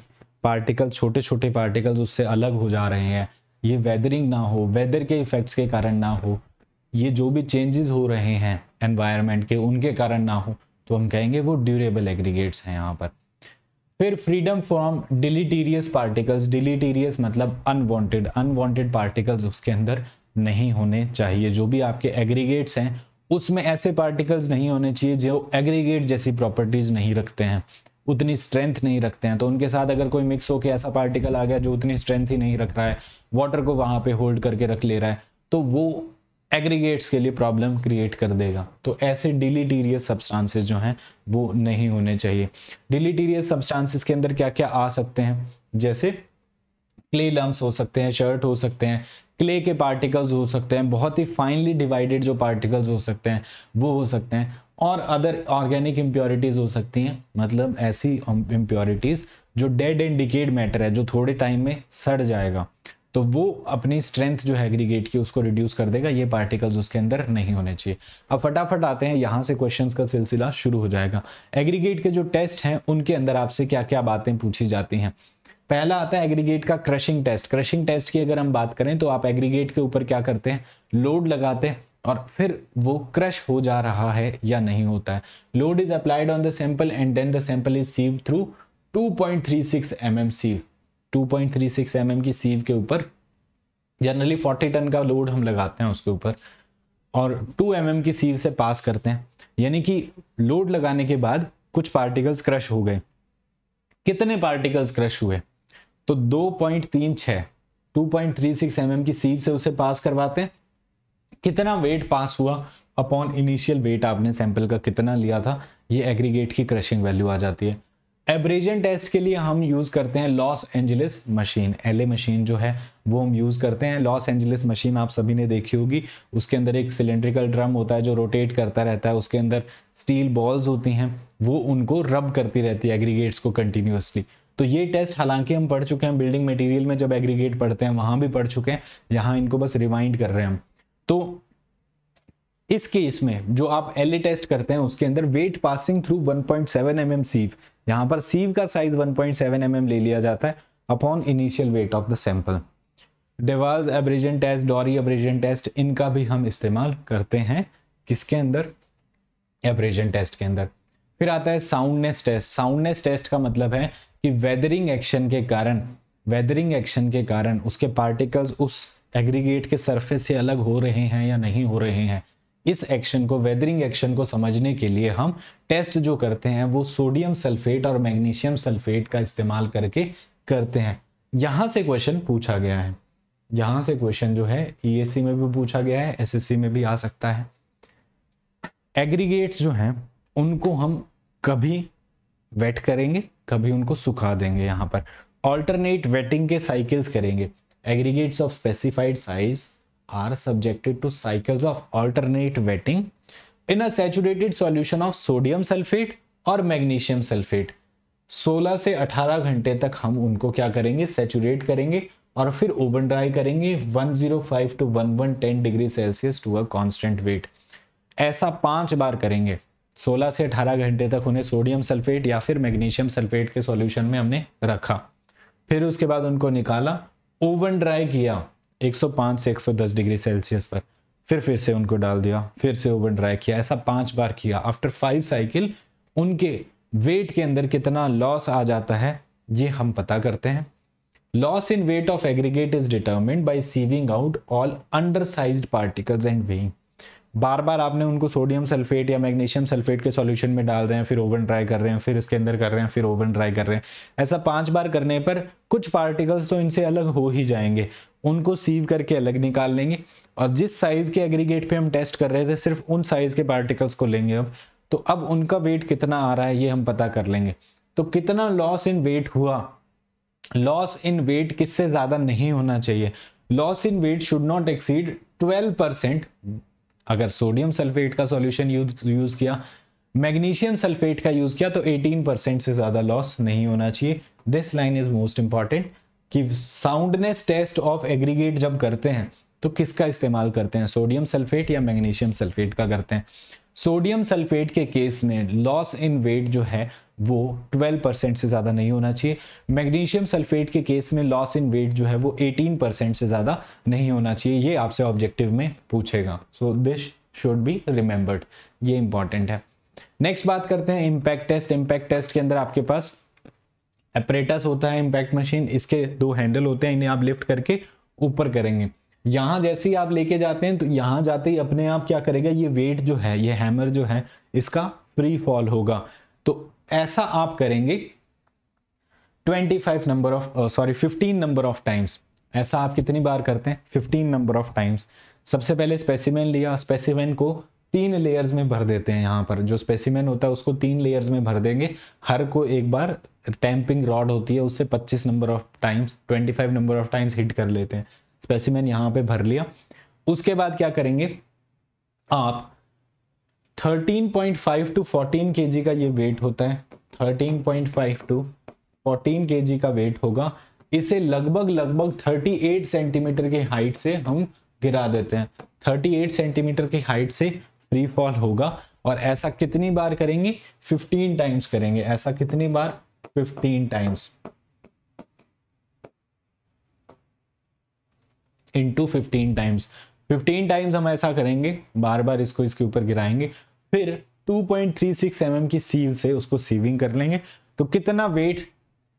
particle छोटे छोटे particles उससे अलग हो जा रहे हैं ये वेदरिंग ना हो वेदर के इफेक्ट्स के कारण ना हो ये जो भी चेंजेस हो रहे हैं एनवायरनमेंट के उनके कारण ना हो तो हम कहेंगे वो ड्यूरेबल एग्रीगेट्स हैं यहाँ पर फिर freedom from deleterious particles deleterious मतलब अनवांटेड अनवांटेड पार्टिकल्स उसके अंदर नहीं होने चाहिए जो भी आपके एग्रीगेट्स हैं उसमें ऐसे पार्टिकल्स नहीं होने चाहिए जो एग्रीगेट जैसी प्रॉपर्टीज नहीं रखते हैं उतनी स्ट्रेंथ नहीं रखते हैं तो उनके साथ अगर कोई मिक्स होकर ऐसा पार्टिकल आ गया जो उतनी स्ट्रेंथ ही नहीं रख रहा है वाटर को वहां पे होल्ड करके रख ले रहा है तो वो एग्रीगेट्स के लिए प्रॉब्लम क्रिएट कर देगा तो ऐसे डिलीटीरियस सब्सटेंसेस जो हैं वो नहीं होने चाहिए डिलीटीरियस सब्सटेंसेस के अंदर क्या क्या आ सकते हैं जैसे क्ले लम्स हो सकते हैं शर्ट हो सकते हैं क्ले के पार्टिकल्स हो सकते हैं बहुत ही फाइनली डिवाइडेड जो पार्टिकल्स हो सकते हैं वो हो सकते हैं और अदर ऑर्गेनिक इम्प्योरिटीज़ हो सकती हैं मतलब ऐसी इम्प्योरिटीज़ जो डेड एंड डिकेड मैटर है जो थोड़े टाइम में सड़ जाएगा तो वो अपनी स्ट्रेंथ जो है एग्रीगेट की उसको रिड्यूस कर देगा ये पार्टिकल्स उसके अंदर नहीं होने चाहिए अब फटाफट आते हैं यहाँ से क्वेश्चन का सिलसिला शुरू हो जाएगा एग्रीगेट के जो टेस्ट हैं उनके अंदर आपसे क्या क्या बातें पूछी जाती हैं पहला आता है एग्रीगेट का क्रशिंग टेस्ट क्रशिंग टेस्ट की अगर हम बात करें तो आप एग्रीगेट के ऊपर क्या करते हैं लोड लगाते हैं और फिर वो क्रश हो जा रहा है या नहीं होता है load is applied on the sample and then the sample is sieve through 2.36 point mm sieve two point three six M M की सीव के ऊपर जनरली फोर्टी टन का लोड हम लगाते हैं उसके ऊपर और टू एम एम की सीव से पास करते हैं यानी कि लोड लगाने के बाद कुछ पार्टिकल्स क्रश हो गए कितने पार्टिकल्स क्रश हुए तो दो पॉइंट तीन छः two point three six M M की सीव से उसे पास करवाते हैं कितना वेट पास हुआ अपॉन इनिशियल वेट आपने सैंपल का कितना लिया था ये एग्रीगेट की क्रशिंग वैल्यू आ जाती है एब्रेजन टेस्ट के लिए हम यूज़ करते हैं Los Angeles machine L machine जो है वो हम यूज़ करते हैं लॉस एंजलिस मशीन आप सभी ने देखी होगी उसके अंदर एक सिलेंड्रिकल ड्रम होता है जो रोटेट करता रहता है उसके अंदर स्टील बॉल्स होती हैं वो उनको रब करती रहती है एग्रीगेट्स को कंटिन्यूसली तो ये टेस्ट हालांकि हम पढ़ चुके हैं बिल्डिंग मटेरियल में जब एग्रीगेट पढ़ते हैं वहां भी पढ़ चुके हैं यहाँ इनको बस रिवाइंड कर रहे हैं हम तो इस केस में जो आप एल टेस्ट e करते हैं उसके अंदर weight passing through 1.7 point mm sieve यहां पर सीव का साइज 1.7 पॉइंट mm ले लिया जाता है upon initial weight of the sample Deval's abrasion test Dorry abrasion test इनका भी हम इस्तेमाल करते हैं किसके अंदर एब्रेजन टेस्ट के अंदर फिर आता है साउंडनेस टेस्ट साउंडनेस टेस्ट का मतलब है कि वेदरिंग एक्शन के कारण वेदरिंग एक्शन के कारण उसके पार्टिकल्स उस एग्रीगेट के सरफेस से अलग हो रहे हैं या नहीं हो रहे हैं इस एक्शन को वेदरिंग एक्शन को समझने के लिए हम टेस्ट जो करते हैं वो सोडियम सल्फेट और मैग्नीशियम सल्फेट का इस्तेमाल करके करते हैं यहां से क्वेश्चन पूछा गया है यहां से क्वेश्चन जो है ईएससी e में भी पूछा गया है एसएससी में भी आ सकता है एग्रीगेट जो हैं उनको हम कभी वेट करेंगे कभी उनको सुखा देंगे यहां पर ऑल्टरनेट वेटिंग के साइकिल्स करेंगे aggregates of specified size are subjected to cycles of alternate wetting in a saturated solution of sodium sulfate or magnesium sulfate 16 से 18 घंटे तक हम उनको क्या करेंगे सेचुरेट करेंगे और फिर ओवन ड्राई करेंगे 105 to 1110 degree Celsius to a constant weight ऐसा पांच बार करेंगे 16 से 18 घंटे तक उन्हें सोडियम सल्फेट या फिर मैग्नीशियम सल्फेट के सॉल्यूशन में हमने रखा फिर उसके बाद उनको निकाला ओवन ड्राई किया 105 से 110 डिग्री सेल्सियस पर फिर फिर से उनको डाल दिया फिर से ओवर ड्राई किया ऐसा पांच बार किया आफ्टर फाइव साइकिल उनके वेट के अंदर कितना लॉस आ जाता है ये हम पता करते हैं loss in weight of aggregate is determined by sieving out all under size particles and weighing बार बार आपने उनको सोडियम सल्फेट या मैग्नीशियम सल्फेट के सॉल्यूशन में डाल रहे हैं फिर ओवन ड्राई कर रहे हैं फिर इसके अंदर कर रहे हैं फिर ओवन ड्राई कर रहे हैं ऐसा पांच बार करने पर कुछ पार्टिकल्स तो इनसे अलग हो ही जाएंगे उनको सीव करके अलग निकाल लेंगे और जिस साइज के एग्रीगेट पे हम टेस्ट कर रहे थे सिर्फ उन साइज के पार्टिकल्स को लेंगे अब तो अब उनका वेट कितना आ रहा है ये हम पता कर लेंगे तो कितना लॉस इन वेट हुआ लॉस इन वेट किससे ज्यादा नहीं होना चाहिए loss in weight should not exceed 12 percent अगर सोडियम सल्फेट का सॉल्यूशन यूज यूज किया मैग्नीशियम सल्फेट का यूज किया तो 18 परसेंट से ज्यादा लॉस नहीं होना चाहिए this line is most important कि साउंडनेस टेस्ट ऑफ एग्रीगेट जब करते हैं तो किसका इस्तेमाल करते हैं सोडियम सल्फेट या मैग्नीशियम सल्फेट का करते हैं सोडियम सल्फेट के केस में लॉस इन वेट जो है वो 12 परसेंट से ज़्यादा नहीं होना चाहिए मैग्नीशियम सल्फेट के केस में लॉस इन वेट जो है वो 18 परसेंट से ज़्यादा नहीं होना चाहिए ये आपसे ऑब्जेक्टिव में पूछेगा so this should be remembered ये इंपॉर्टेंट है नेक्स्ट बात करते हैं इम्पैक्ट टेस्ट इम्पैक्ट टेस्ट के अंदर आपके पास अपरेटस होता है इम्पैक्ट मशीन इसके दो हैंडल होते हैं इन्हें आप लिफ्ट करके ऊपर करेंगे यहाँ जैसे ही आप लेके जाते हैं तो यहाँ जाते ही अपने आप क्या करेगा ये वेट जो है ये हैमर जो है इसका फ्री फॉल होगा तो ऐसा आप करेंगे 25 number of sorry 15 number of times ऐसा आप कितनी बार करते हैं 15 नंबर ऑफ टाइम्स सबसे पहले स्पेसिमेन लिया स्पेसिमेन को तीन लेयर्स में भर देते हैं यहाँ पर जो स्पेसिमेन होता है उसको तीन लेयर्स में भर देंगे हर को एक बार टैंपिंग रॉड होती है उससे 25 number of times 25 number of times hit कर लेते हैं स्पेसिमेन यहाँ पे भर लिया उसके बाद क्या करेंगे आप 13.5 टू 14 के का ये वेट होता है 13.5 टू 14 के का वेट होगा इसे लगभग लगभग 38 सेंटीमीटर के हाइट से हम गिरा देते हैं 38 सेंटीमीटर की हाइट से फ्री फॉल होगा और ऐसा कितनी बार करेंगे 15 टाइम्स करेंगे ऐसा कितनी बार 15 times into fifteen times fifteen times हम ऐसा करेंगे बार बार इसको इसके ऊपर गिराएंगे फिर 2.36 पॉइंट mm की सीव से उसको सीविंग कर लेंगे तो कितना वेट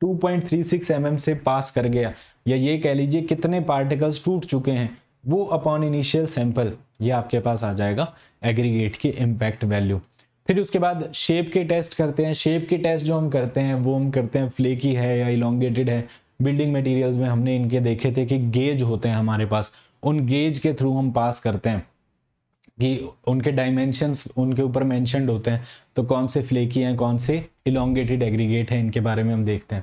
2.36 पॉइंट mm से पास कर गया या ये कह लीजिए कितने पार्टिकल्स टूट चुके हैं वो अपॉन इनिशियल सैंपल ये आपके पास आ जाएगा एग्रीगेट के इम्पैक्ट वैल्यू फिर उसके बाद शेप के टेस्ट करते हैं शेप के टेस्ट जो हम करते हैं वो हम करते हैं फ्लेकी है या इलोंगेटेड है बिल्डिंग मटेरियल्स में हमने इनके देखे थे कि गेज होते हैं हमारे पास उन गेज के थ्रू हम पास करते हैं कि उनके डायमेंशन उनके ऊपर मैंशनड होते हैं तो कौन से फ्लेकी हैं कौन से इलोंगेटेड एग्रीगेट हैं इनके बारे में हम देखते हैं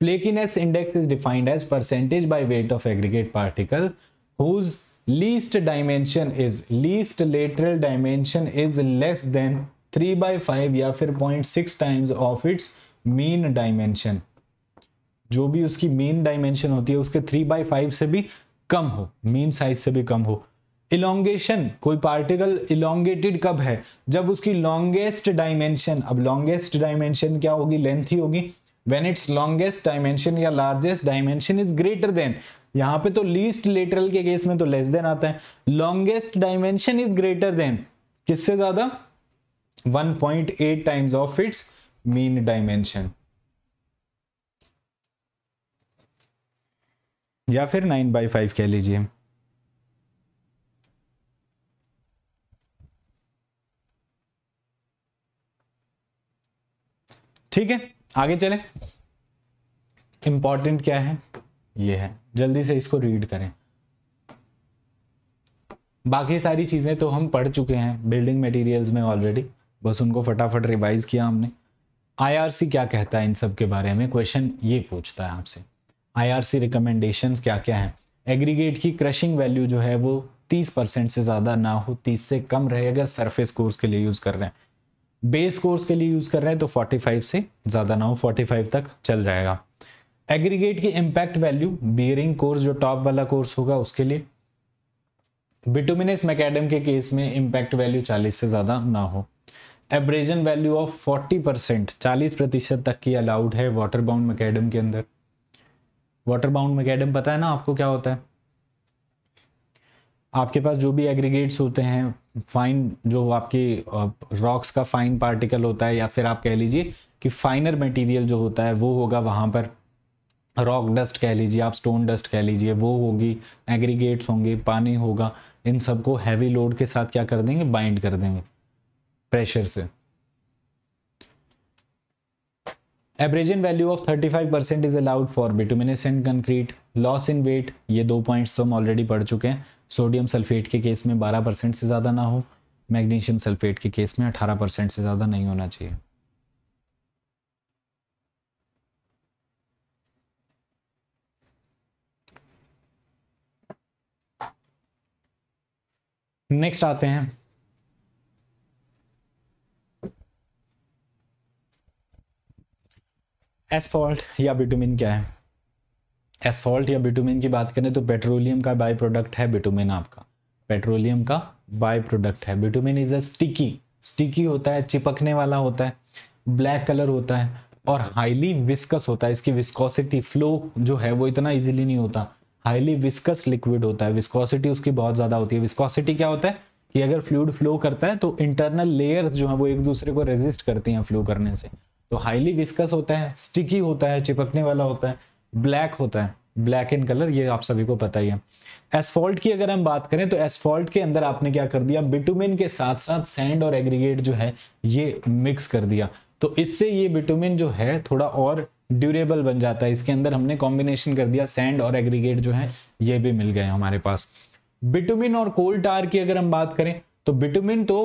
flakiness index is defined as percentage by weight of aggregate particle whose least dimension is least lateral dimension is less than three by five या फिर point times of its mean dimension जो भी उसकी मेन डायमेंशन होती है उसके three by five से भी कम हो मेन साइज से भी कम हो इलोंगेशन कोई पार्टिकल इलोंगेटेड कब है जब उसकी लॉन्गेस्ट डायमेंशन अब लॉन्गेस्ट डायमेंशन क्या होगी लेंथ ही होगी वेन इट्स लॉन्गेस्ट डायमेंशन या largest dimension is greater than यहां पे तो लीस्ट लेटरल के केस में तो लेस देन आता है longest dimension is greater than किससे ज्यादा 1.8 times of its mean dimension या फिर 9 बाई फाइव कह लीजिए ठीक है आगे चले इंपॉर्टेंट क्या है ये है जल्दी से इसको रीड करें बाकी सारी चीज़ें तो हम पढ़ चुके हैं बिल्डिंग मटेरियल्स में ऑलरेडी बस उनको फटाफट रिवाइज किया हमने आईआरसी क्या कहता है इन सब के बारे में क्वेश्चन ये पूछता है आपसे आईआरसी रिकमेंडेशंस क्या क्या हैं एग्रीगेट की क्रशिंग वैल्यू जो है वो 30 परसेंट से ज़्यादा ना हो 30 से कम रहे अगर सरफेस कोर्स के लिए यूज़ कर रहे हैं बेस कोर्स के लिए यूज़ कर रहे हैं तो 45 से ज़्यादा ना हो 45 तक चल जाएगा एग्रीगेट की इम्पैक्ट वैल्यू बियरिंग कोर्स जो टॉप वाला कोर्स होगा उसके लिए बिटोमिनस मैकेडम के केस में इंपैक्ट वैल्यू 40 से ज़्यादा ना हो एब्रेजन वैल्यू ऑफ 40 परसेंट चालीस प्रतिशत तक की अलाउड है वाटर बाउंड मैकेडम के अंदर वाटर बाउंड मैकेडम पता है ना आपको क्या होता है आपके पास जो भी एग्रीगेट्स होते हैं फाइन जो आपके रॉक्स का फाइन पार्टिकल होता है या फिर आप कह लीजिए कि फाइनर मटेरियल जो होता है वो होगा वहाँ पर रॉक डस्ट कह लीजिए आप स्टोन डस्ट कह लीजिए वो होगी एग्रीगेट्स होंगे पानी होगा इन सबको हैवी लोड के साथ क्या कर देंगे बाइंड कर देंगे प्रेशर से abrasion value of 35 percent is allowed for bituminous concrete loss in weight ये दो पॉइंट्स तो हम ऑलरेडी पढ़ चुके हैं सोडियम सल्फेट के केस में बारह परसेंट से ज़्यादा ना हो मैग्नीशियम सल्फेट के केस में अठारह परसेंट से ज़्यादा नहीं होना चाहिए नेक्स्ट आते हैं एसफॉल्ट या विटामिन क्या है एसफॉल्ट या बिटुमिन की बात करें तो पेट्रोलियम का बाई प्रोडक्ट है बिटुमिन आपका पेट्रोलियम का बाई प्रोडक्ट है bitumen is a sticky sticky होता है चिपकने वाला होता है ब्लैक कलर होता है और हाईली विस्कस होता है इसकी विस्कोसिटी फ्लो जो है वो इतना इजीली नहीं होता हाईली विस्कस लिक्विड होता है विस्कोसिटी उसकी बहुत ज़्यादा होती है विस्कोसिटी क्या होता है कि अगर फ्लूड फ्लो करता है तो इंटरनल लेयर्स जो है वो एक दूसरे को रेजिस्ट करती हैं फ्लो करने से तो हाईली विस्कस होता है स्टिकी होता है चिपकने वाला होता है ब्लैक होता है ब्लैक इन कलर ये आप सभी को पता ही है एसफॉल्ट की अगर हम बात करें तो एसफॉल्ट के अंदर आपने क्या कर दिया बिटुमिन के साथ साथ सैंड और एग्रीगेट जो है ये मिक्स कर दिया तो इससे ये बिटुमिन जो है थोड़ा और ड्यूरेबल बन जाता है इसके अंदर हमने कॉम्बिनेशन कर दिया सैंड और एग्रीगेट जो है ये भी मिल गए हमारे पास बिटुमिन और कोल टार की अगर हम बात करें तो बिटुमिन तो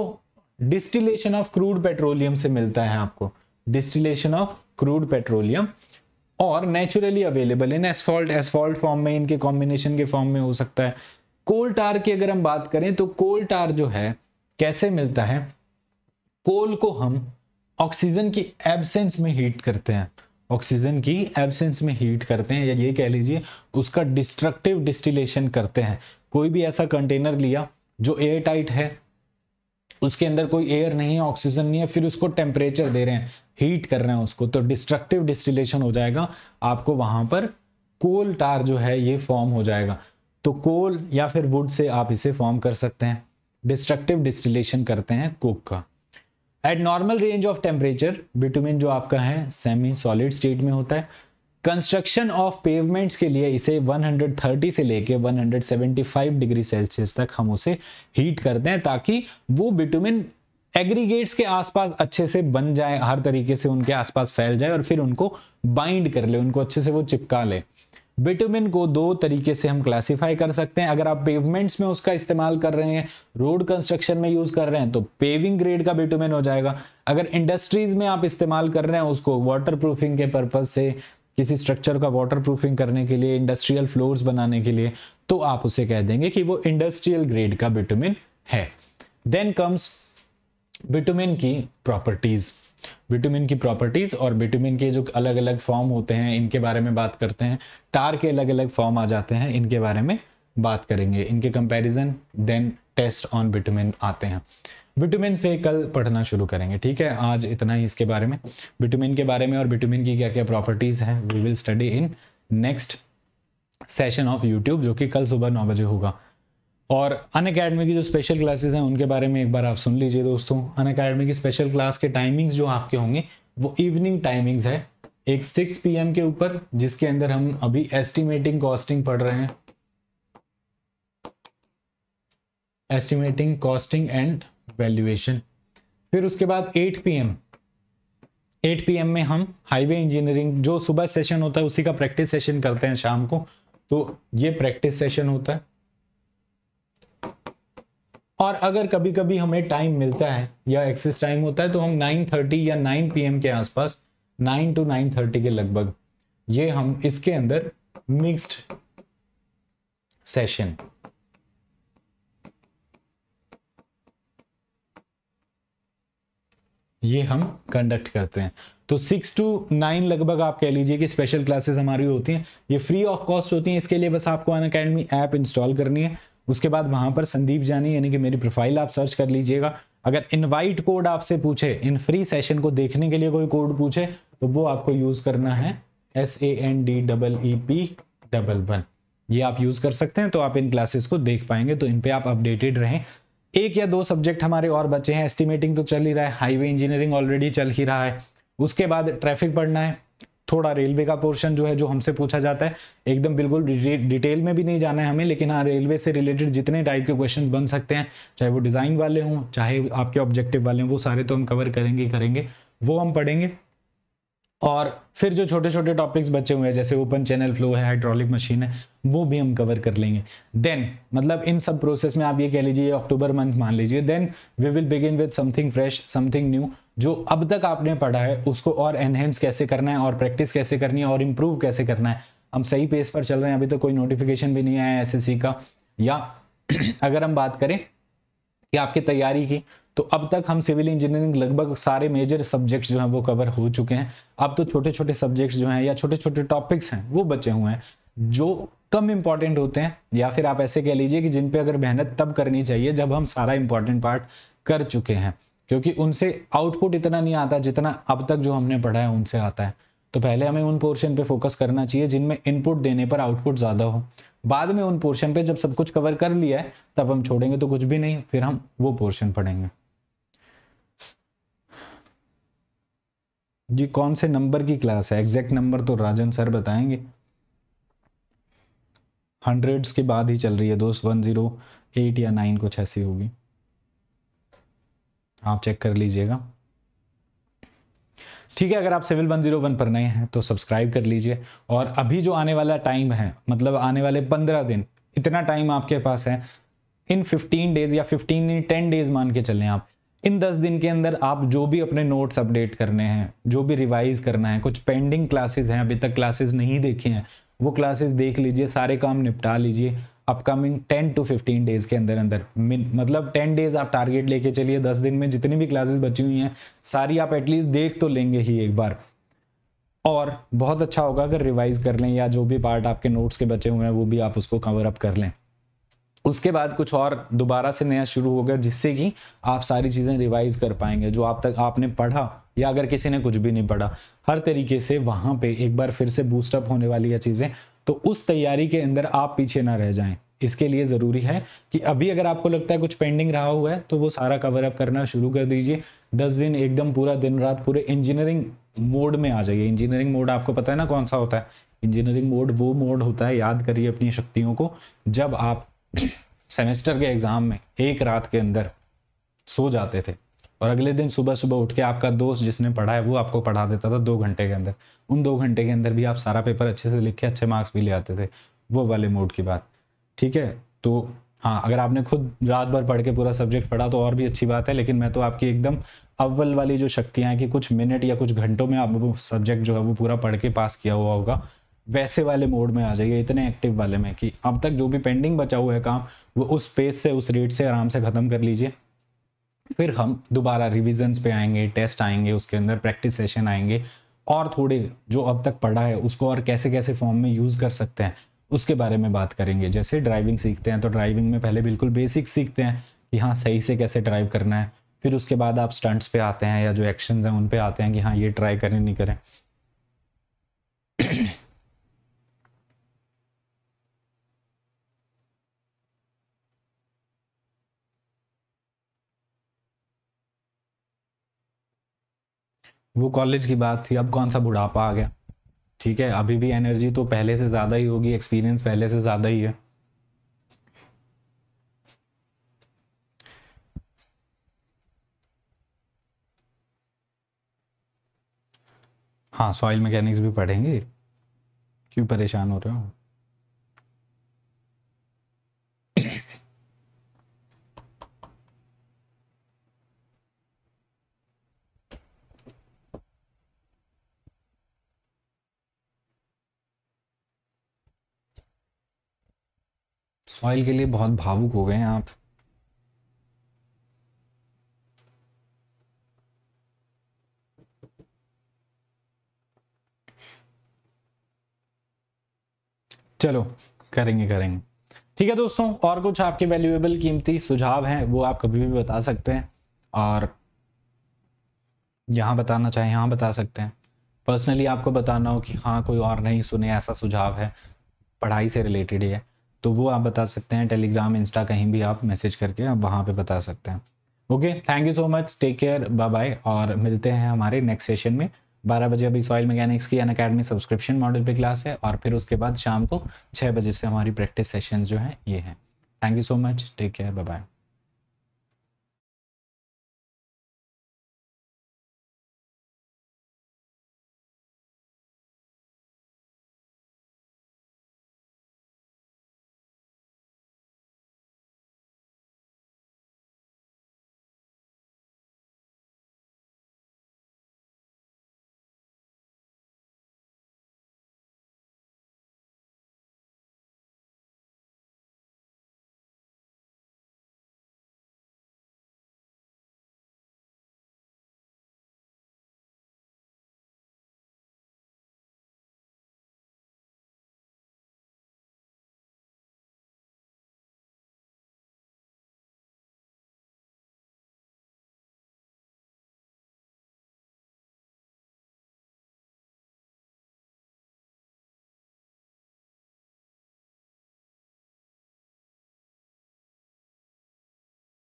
डिस्टिलेशन ऑफ क्रूड पेट्रोलियम से मिलता है आपको डिस्टिलेशन ऑफ क्रूड पेट्रोलियम और naturally available in asphalt asphalt form में इनके कॉम्बिनेशन के फॉर्म में हो सकता है कोल टार की अगर हम बात करें तो कोल टार जो है कैसे मिलता है कोल को हम ऑक्सीजन की एबसेंस में हीट करते हैं ऑक्सीजन की एबसेंस में हीट करते हैं या ये कह लीजिए उसका डिस्ट्रक्टिव डिस्टिलेशन करते हैं कोई भी ऐसा कंटेनर लिया जो एयर टाइट है उसके अंदर कोई एयर नहीं है ऑक्सीजन नहीं है फिर उसको टेम्परेचर दे रहे हैं हीट कर रहे हैं उसको तो डिस्ट्रक्टिव डिस्टिलेशन हो जाएगा आपको वहां पर कोल टार जो है ये फॉर्म हो जाएगा तो कोल या फिर वुड से आप इसे फॉर्म कर सकते हैं डिस्ट्रक्टिव डिस्टिलेशन करते हैं कोक का at normal range of temperature bitumen जो आपका है सेमी सॉलिड स्टेट में होता है कंस्ट्रक्शन ऑफ पेवमेंट्स के लिए इसे 130 से लेके 175 डिग्री सेल्सियस तक हम उसे हीट करते हैं ताकि वो बिटुमिन एग्रीगेट्स के आसपास अच्छे से बन जाए हर तरीके से उनके आसपास फैल जाए और फिर उनको बाइंड कर ले उनको अच्छे से वो चिपका ले बिटुमिन को दो तरीके से हम क्लासिफाई कर सकते हैं अगर आप पेवमेंट्स में उसका इस्तेमाल कर रहे हैं रोड कंस्ट्रक्शन में यूज कर रहे हैं तो पेविंग ग्रेड का बिटुमिन हो जाएगा अगर इंडस्ट्रीज में आप इस्तेमाल कर रहे हैं उसको वाटर प्रूफिंग के पर्पज से किसी स्ट्रक्चर का वाटर प्रूफिंग करने के लिए इंडस्ट्रियल फ्लोर्स बनाने के लिए तो आप उसे कह देंगे कि वो इंडस्ट्रियल ग्रेड का बिटुमिन है देन कम्स बिटुमिन की प्रॉपर्टीज़ बिटुमिन की प्रॉपर्टीज़ और बिटुमिन के जो अलग अलग फॉर्म होते हैं इनके बारे में बात करते हैं टार के अलग अलग फॉर्म आ जाते हैं इनके बारे में बात करेंगे इनके comparison then test on bitumen आते हैं बिटुमिन से कल पढ़ना शुरू करेंगे ठीक है आज इतना ही इसके बारे में बिटुमिन के बारे में और बिटुमिन की क्या क्या प्रॉपर्टीज़ हैं we will study in next session of YouTube जो कि कल सुबह नौ बजे होगा और अन अकेडमी की जो स्पेशल क्लासेस हैं उनके बारे में एक बार आप सुन लीजिए दोस्तों अन अकेडमी की स्पेशल क्लास के टाइमिंग्स जो आपके होंगे वो इवनिंग टाइमिंग्स है एक सिक्स पी के ऊपर जिसके अंदर हम अभी एस्टिमेटिंग कॉस्टिंग पढ़ रहे हैं एस्टिमेटिंग कॉस्टिंग एंड वैल्यूएशन फिर उसके बाद 8 पीएम 8 पीएम में हम हाईवे इंजीनियरिंग जो सुबह सेशन होता है उसी का प्रैक्टिस सेशन करते हैं शाम को तो ये प्रैक्टिस सेशन होता है और अगर कभी कभी हमें टाइम मिलता है या एक्सेस टाइम होता है तो हम 9:30 या 9 पीएम के आसपास 9 टू 9:30 के लगभग ये हम इसके अंदर मिक्स्ड सेशन ये हम कंडक्ट करते हैं तो सिक्स टू नाइन लगभग आप कह लीजिए कि स्पेशल क्लासेस हमारी होती हैं ये फ्री ऑफ कॉस्ट होती हैं इसके लिए बस आपको अन अकेडमी ऐप इंस्टॉल करनी है उसके बाद वहां पर संदीप जानी यानी कि मेरी प्रोफाइल आप सर्च कर लीजिएगा अगर इनवाइट कोड आपसे पूछे इन फ्री सेशन को देखने के लिए कोई कोड पूछे तो वो आपको यूज करना है S A N D double E P double one ये आप यूज कर सकते हैं तो आप इन क्लासेस को देख पाएंगे तो इन पे आप अपडेटेड रहें एक या दो सब्जेक्ट हमारे और बचे हैं एस्टिमेटिंग तो चल ही रहा है हाईवे इंजीनियरिंग ऑलरेडी चल ही रहा है उसके बाद ट्रैफिक पढ़ना है थोड़ा रेलवे का पोर्शन जो है जो हमसे पूछा जाता है एकदम बिल्कुल डिटेल में भी नहीं जाना है हमें लेकिन हाँ रेलवे से रिलेटेड जितने टाइप के क्वेश्चन बन सकते हैं चाहे वो डिज़ाइन वाले हों चाहे आपके ऑब्जेक्टिव वाले हों वो सारे तो हम कवर करेंगे करेंगे वो हम पढ़ेंगे और फिर जो छोटे छोटे टॉपिक्स बचे हुए हैं जैसे ओपन चैनल फ्लो है हाइड्रोलिक मशीन है वो भी हम कवर कर लेंगे देन मतलब इन सब प्रोसेस में आप ये कह लीजिए अक्टूबर मंथ मान लीजिए then we will begin with something fresh something new जो अब तक आपने पढ़ा है उसको और एनहेंस कैसे करना है और प्रैक्टिस कैसे करनी है और इम्प्रूव कैसे करना है हम सही पेस पर चल रहे हैं अभी तो कोई नोटिफिकेशन भी नहीं आया एस का या अगर हम बात करें कि आपकी तैयारी की तो अब तक हम सिविल इंजीनियरिंग लगभग सारे मेजर सब्जेक्ट्स जो हैं वो कवर हो चुके हैं अब तो छोटे छोटे सब्जेक्ट्स जो हैं या छोटे छोटे टॉपिक्स हैं वो बचे हुए हैं जो कम इंपॉर्टेंट होते हैं या फिर आप ऐसे कह लीजिए कि जिन पे अगर मेहनत तब करनी चाहिए जब हम सारा इंपॉर्टेंट पार्ट कर चुके हैं क्योंकि उनसे आउटपुट इतना नहीं आता जितना अब तक जो हमने पढ़ा है उनसे आता है तो पहले हमें उन पोर्शन पे फोकस करना चाहिए जिनमें इनपुट देने पर आउटपुट ज़्यादा हो बाद में उन पोर्शन पे जब सब कुछ कवर कर लिया है तब हम छोड़ेंगे तो कुछ भी नहीं फिर हम वो पोर्शन पढ़ेंगे जी कौन से नंबर की क्लास है एग्जैक्ट नंबर तो राजन सर बताएंगे हंड्रेड्स के बाद ही चल रही है दोस्त वन ज़ीरो एट या नाइन कुछ ऐसी होगी आप चेक कर लीजिएगा ठीक है अगर आप सिविल वन जीरो वन पर नए हैं तो सब्सक्राइब कर लीजिए और अभी जो आने वाला टाइम है मतलब आने वाले पंद्रह दिन इतना टाइम आपके पास है इन फिफ्टीन डेज या फिफ्टीन टेन डेज मान के चलें आप इन दस दिन के अंदर आप जो भी अपने नोट्स अपडेट करने हैं जो भी रिवाइज करना है कुछ पेंडिंग क्लासेस हैं अभी तक क्लासेस नहीं देखे हैं वो क्लासेस देख लीजिए सारे काम निपटा लीजिए upcoming ten to fifteen days के अंदर अंदर मतलब टेन डेज आप टारगेट लेके चलिए दस दिन में जितनी भी क्लासेस बची हुई हैं सारी आप एटलीस्ट देख तो लेंगे ही एक बार और बहुत अच्छा होगा अगर रिवाइज कर लें या जो भी पार्ट आपके नोट्स के बचे हुए हैं वो भी आप उसको कवर अप कर लें उसके बाद कुछ और दोबारा से नया शुरू होगा जिससे कि आप सारी चीज़ें रिवाइज कर पाएंगे जो आप तक आपने पढ़ा या अगर किसी ने कुछ भी नहीं पढ़ा हर तरीके से वहां पे एक बार फिर से बूस्टअप होने वाली है चीज़ें तो उस तैयारी के अंदर आप पीछे ना रह जाएं इसके लिए ज़रूरी है कि अभी अगर आपको लगता है कुछ पेंडिंग रहा हुआ है तो वो सारा कवर अप करना शुरू कर दीजिए दस दिन एकदम पूरा दिन रात पूरे इंजीनियरिंग मोड में आ जाइए इंजीनियरिंग मोड आपको पता है ना कौन सा होता है इंजीनियरिंग मोड वो मोड होता है याद करिए अपनी शक्तियों को जब आप सेमेस्टर के एग्ज़ाम में एक रात के अंदर सो जाते थे और अगले दिन सुबह सुबह उठ के आपका दोस्त जिसने पढ़ा है वो आपको पढ़ा देता था दो घंटे के अंदर उन दो घंटे के अंदर भी आप सारा पेपर अच्छे से लिख के अच्छे मार्क्स भी ले आते थे वो वाले मोड की बात ठीक है तो हाँ अगर आपने खुद रात भर पढ़ के पूरा सब्जेक्ट पढ़ा तो और भी अच्छी बात है लेकिन मैं तो आपकी एकदम अव्वल वाली जो शक्तियाँ हैं कि कुछ मिनट या कुछ घंटों में आप वो सब्जेक्ट जो है वो पूरा पढ़ के पास किया हुआ होगा वैसे वाले मोड में आ जाइए इतने एक्टिव वाले में कि अब तक जो भी पेंडिंग बचा हुआ है काम वो उस पेज से उस रेट से आराम से ख़त्म कर लीजिए फिर हम दोबारा रिविजन्स पे आएंगे टेस्ट आएंगे उसके अंदर प्रैक्टिस सेशन आएंगे और थोड़े जो अब तक पढ़ा है उसको और कैसे कैसे फॉर्म में यूज़ कर सकते हैं उसके बारे में बात करेंगे जैसे ड्राइविंग सीखते हैं तो ड्राइविंग में पहले बिल्कुल बेसिक सीखते हैं कि हाँ सही से कैसे ड्राइव करना है फिर उसके बाद आप स्टंट्स पे आते हैं या जो एक्शंस हैं उन पे आते हैं कि हाँ ये ट्राई करें नहीं करें वो कॉलेज की बात थी अब कौन सा बुढ़ापा आ गया ठीक है अभी भी एनर्जी तो पहले से ज़्यादा ही होगी एक्सपीरियंस पहले से ज़्यादा ही है हाँ सॉइल मैकेनिक्स भी पढ़ेंगे क्यों परेशान हो रहे हो सॉइल के लिए बहुत भावुक हो गए हैं आप चलो करेंगे करेंगे ठीक है दोस्तों और कुछ आपके वैल्यूएबल कीमती सुझाव हैं वो आप कभी भी बता सकते हैं और यहाँ बताना चाहें यहाँ बता सकते हैं पर्सनली आपको बताना हो कि हाँ कोई और नहीं सुने ऐसा सुझाव है पढ़ाई से रिलेटेड है तो वो आप बता सकते हैं टेलीग्राम इंस्टा कहीं भी आप मैसेज करके आप वहाँ पर बता सकते हैं okay thank you so much take care bye bye और मिलते हैं हमारे नेक्स्ट सेशन में बारह बजे अभी सॉइल मैकेनिक्स की अन अकेडमी सब्सक्रिप्शन मॉडल पे क्लास है और फिर उसके बाद शाम को छः बजे से हमारी प्रैक्टिस सेशन जो है ये हैं thank you so much take care bye bye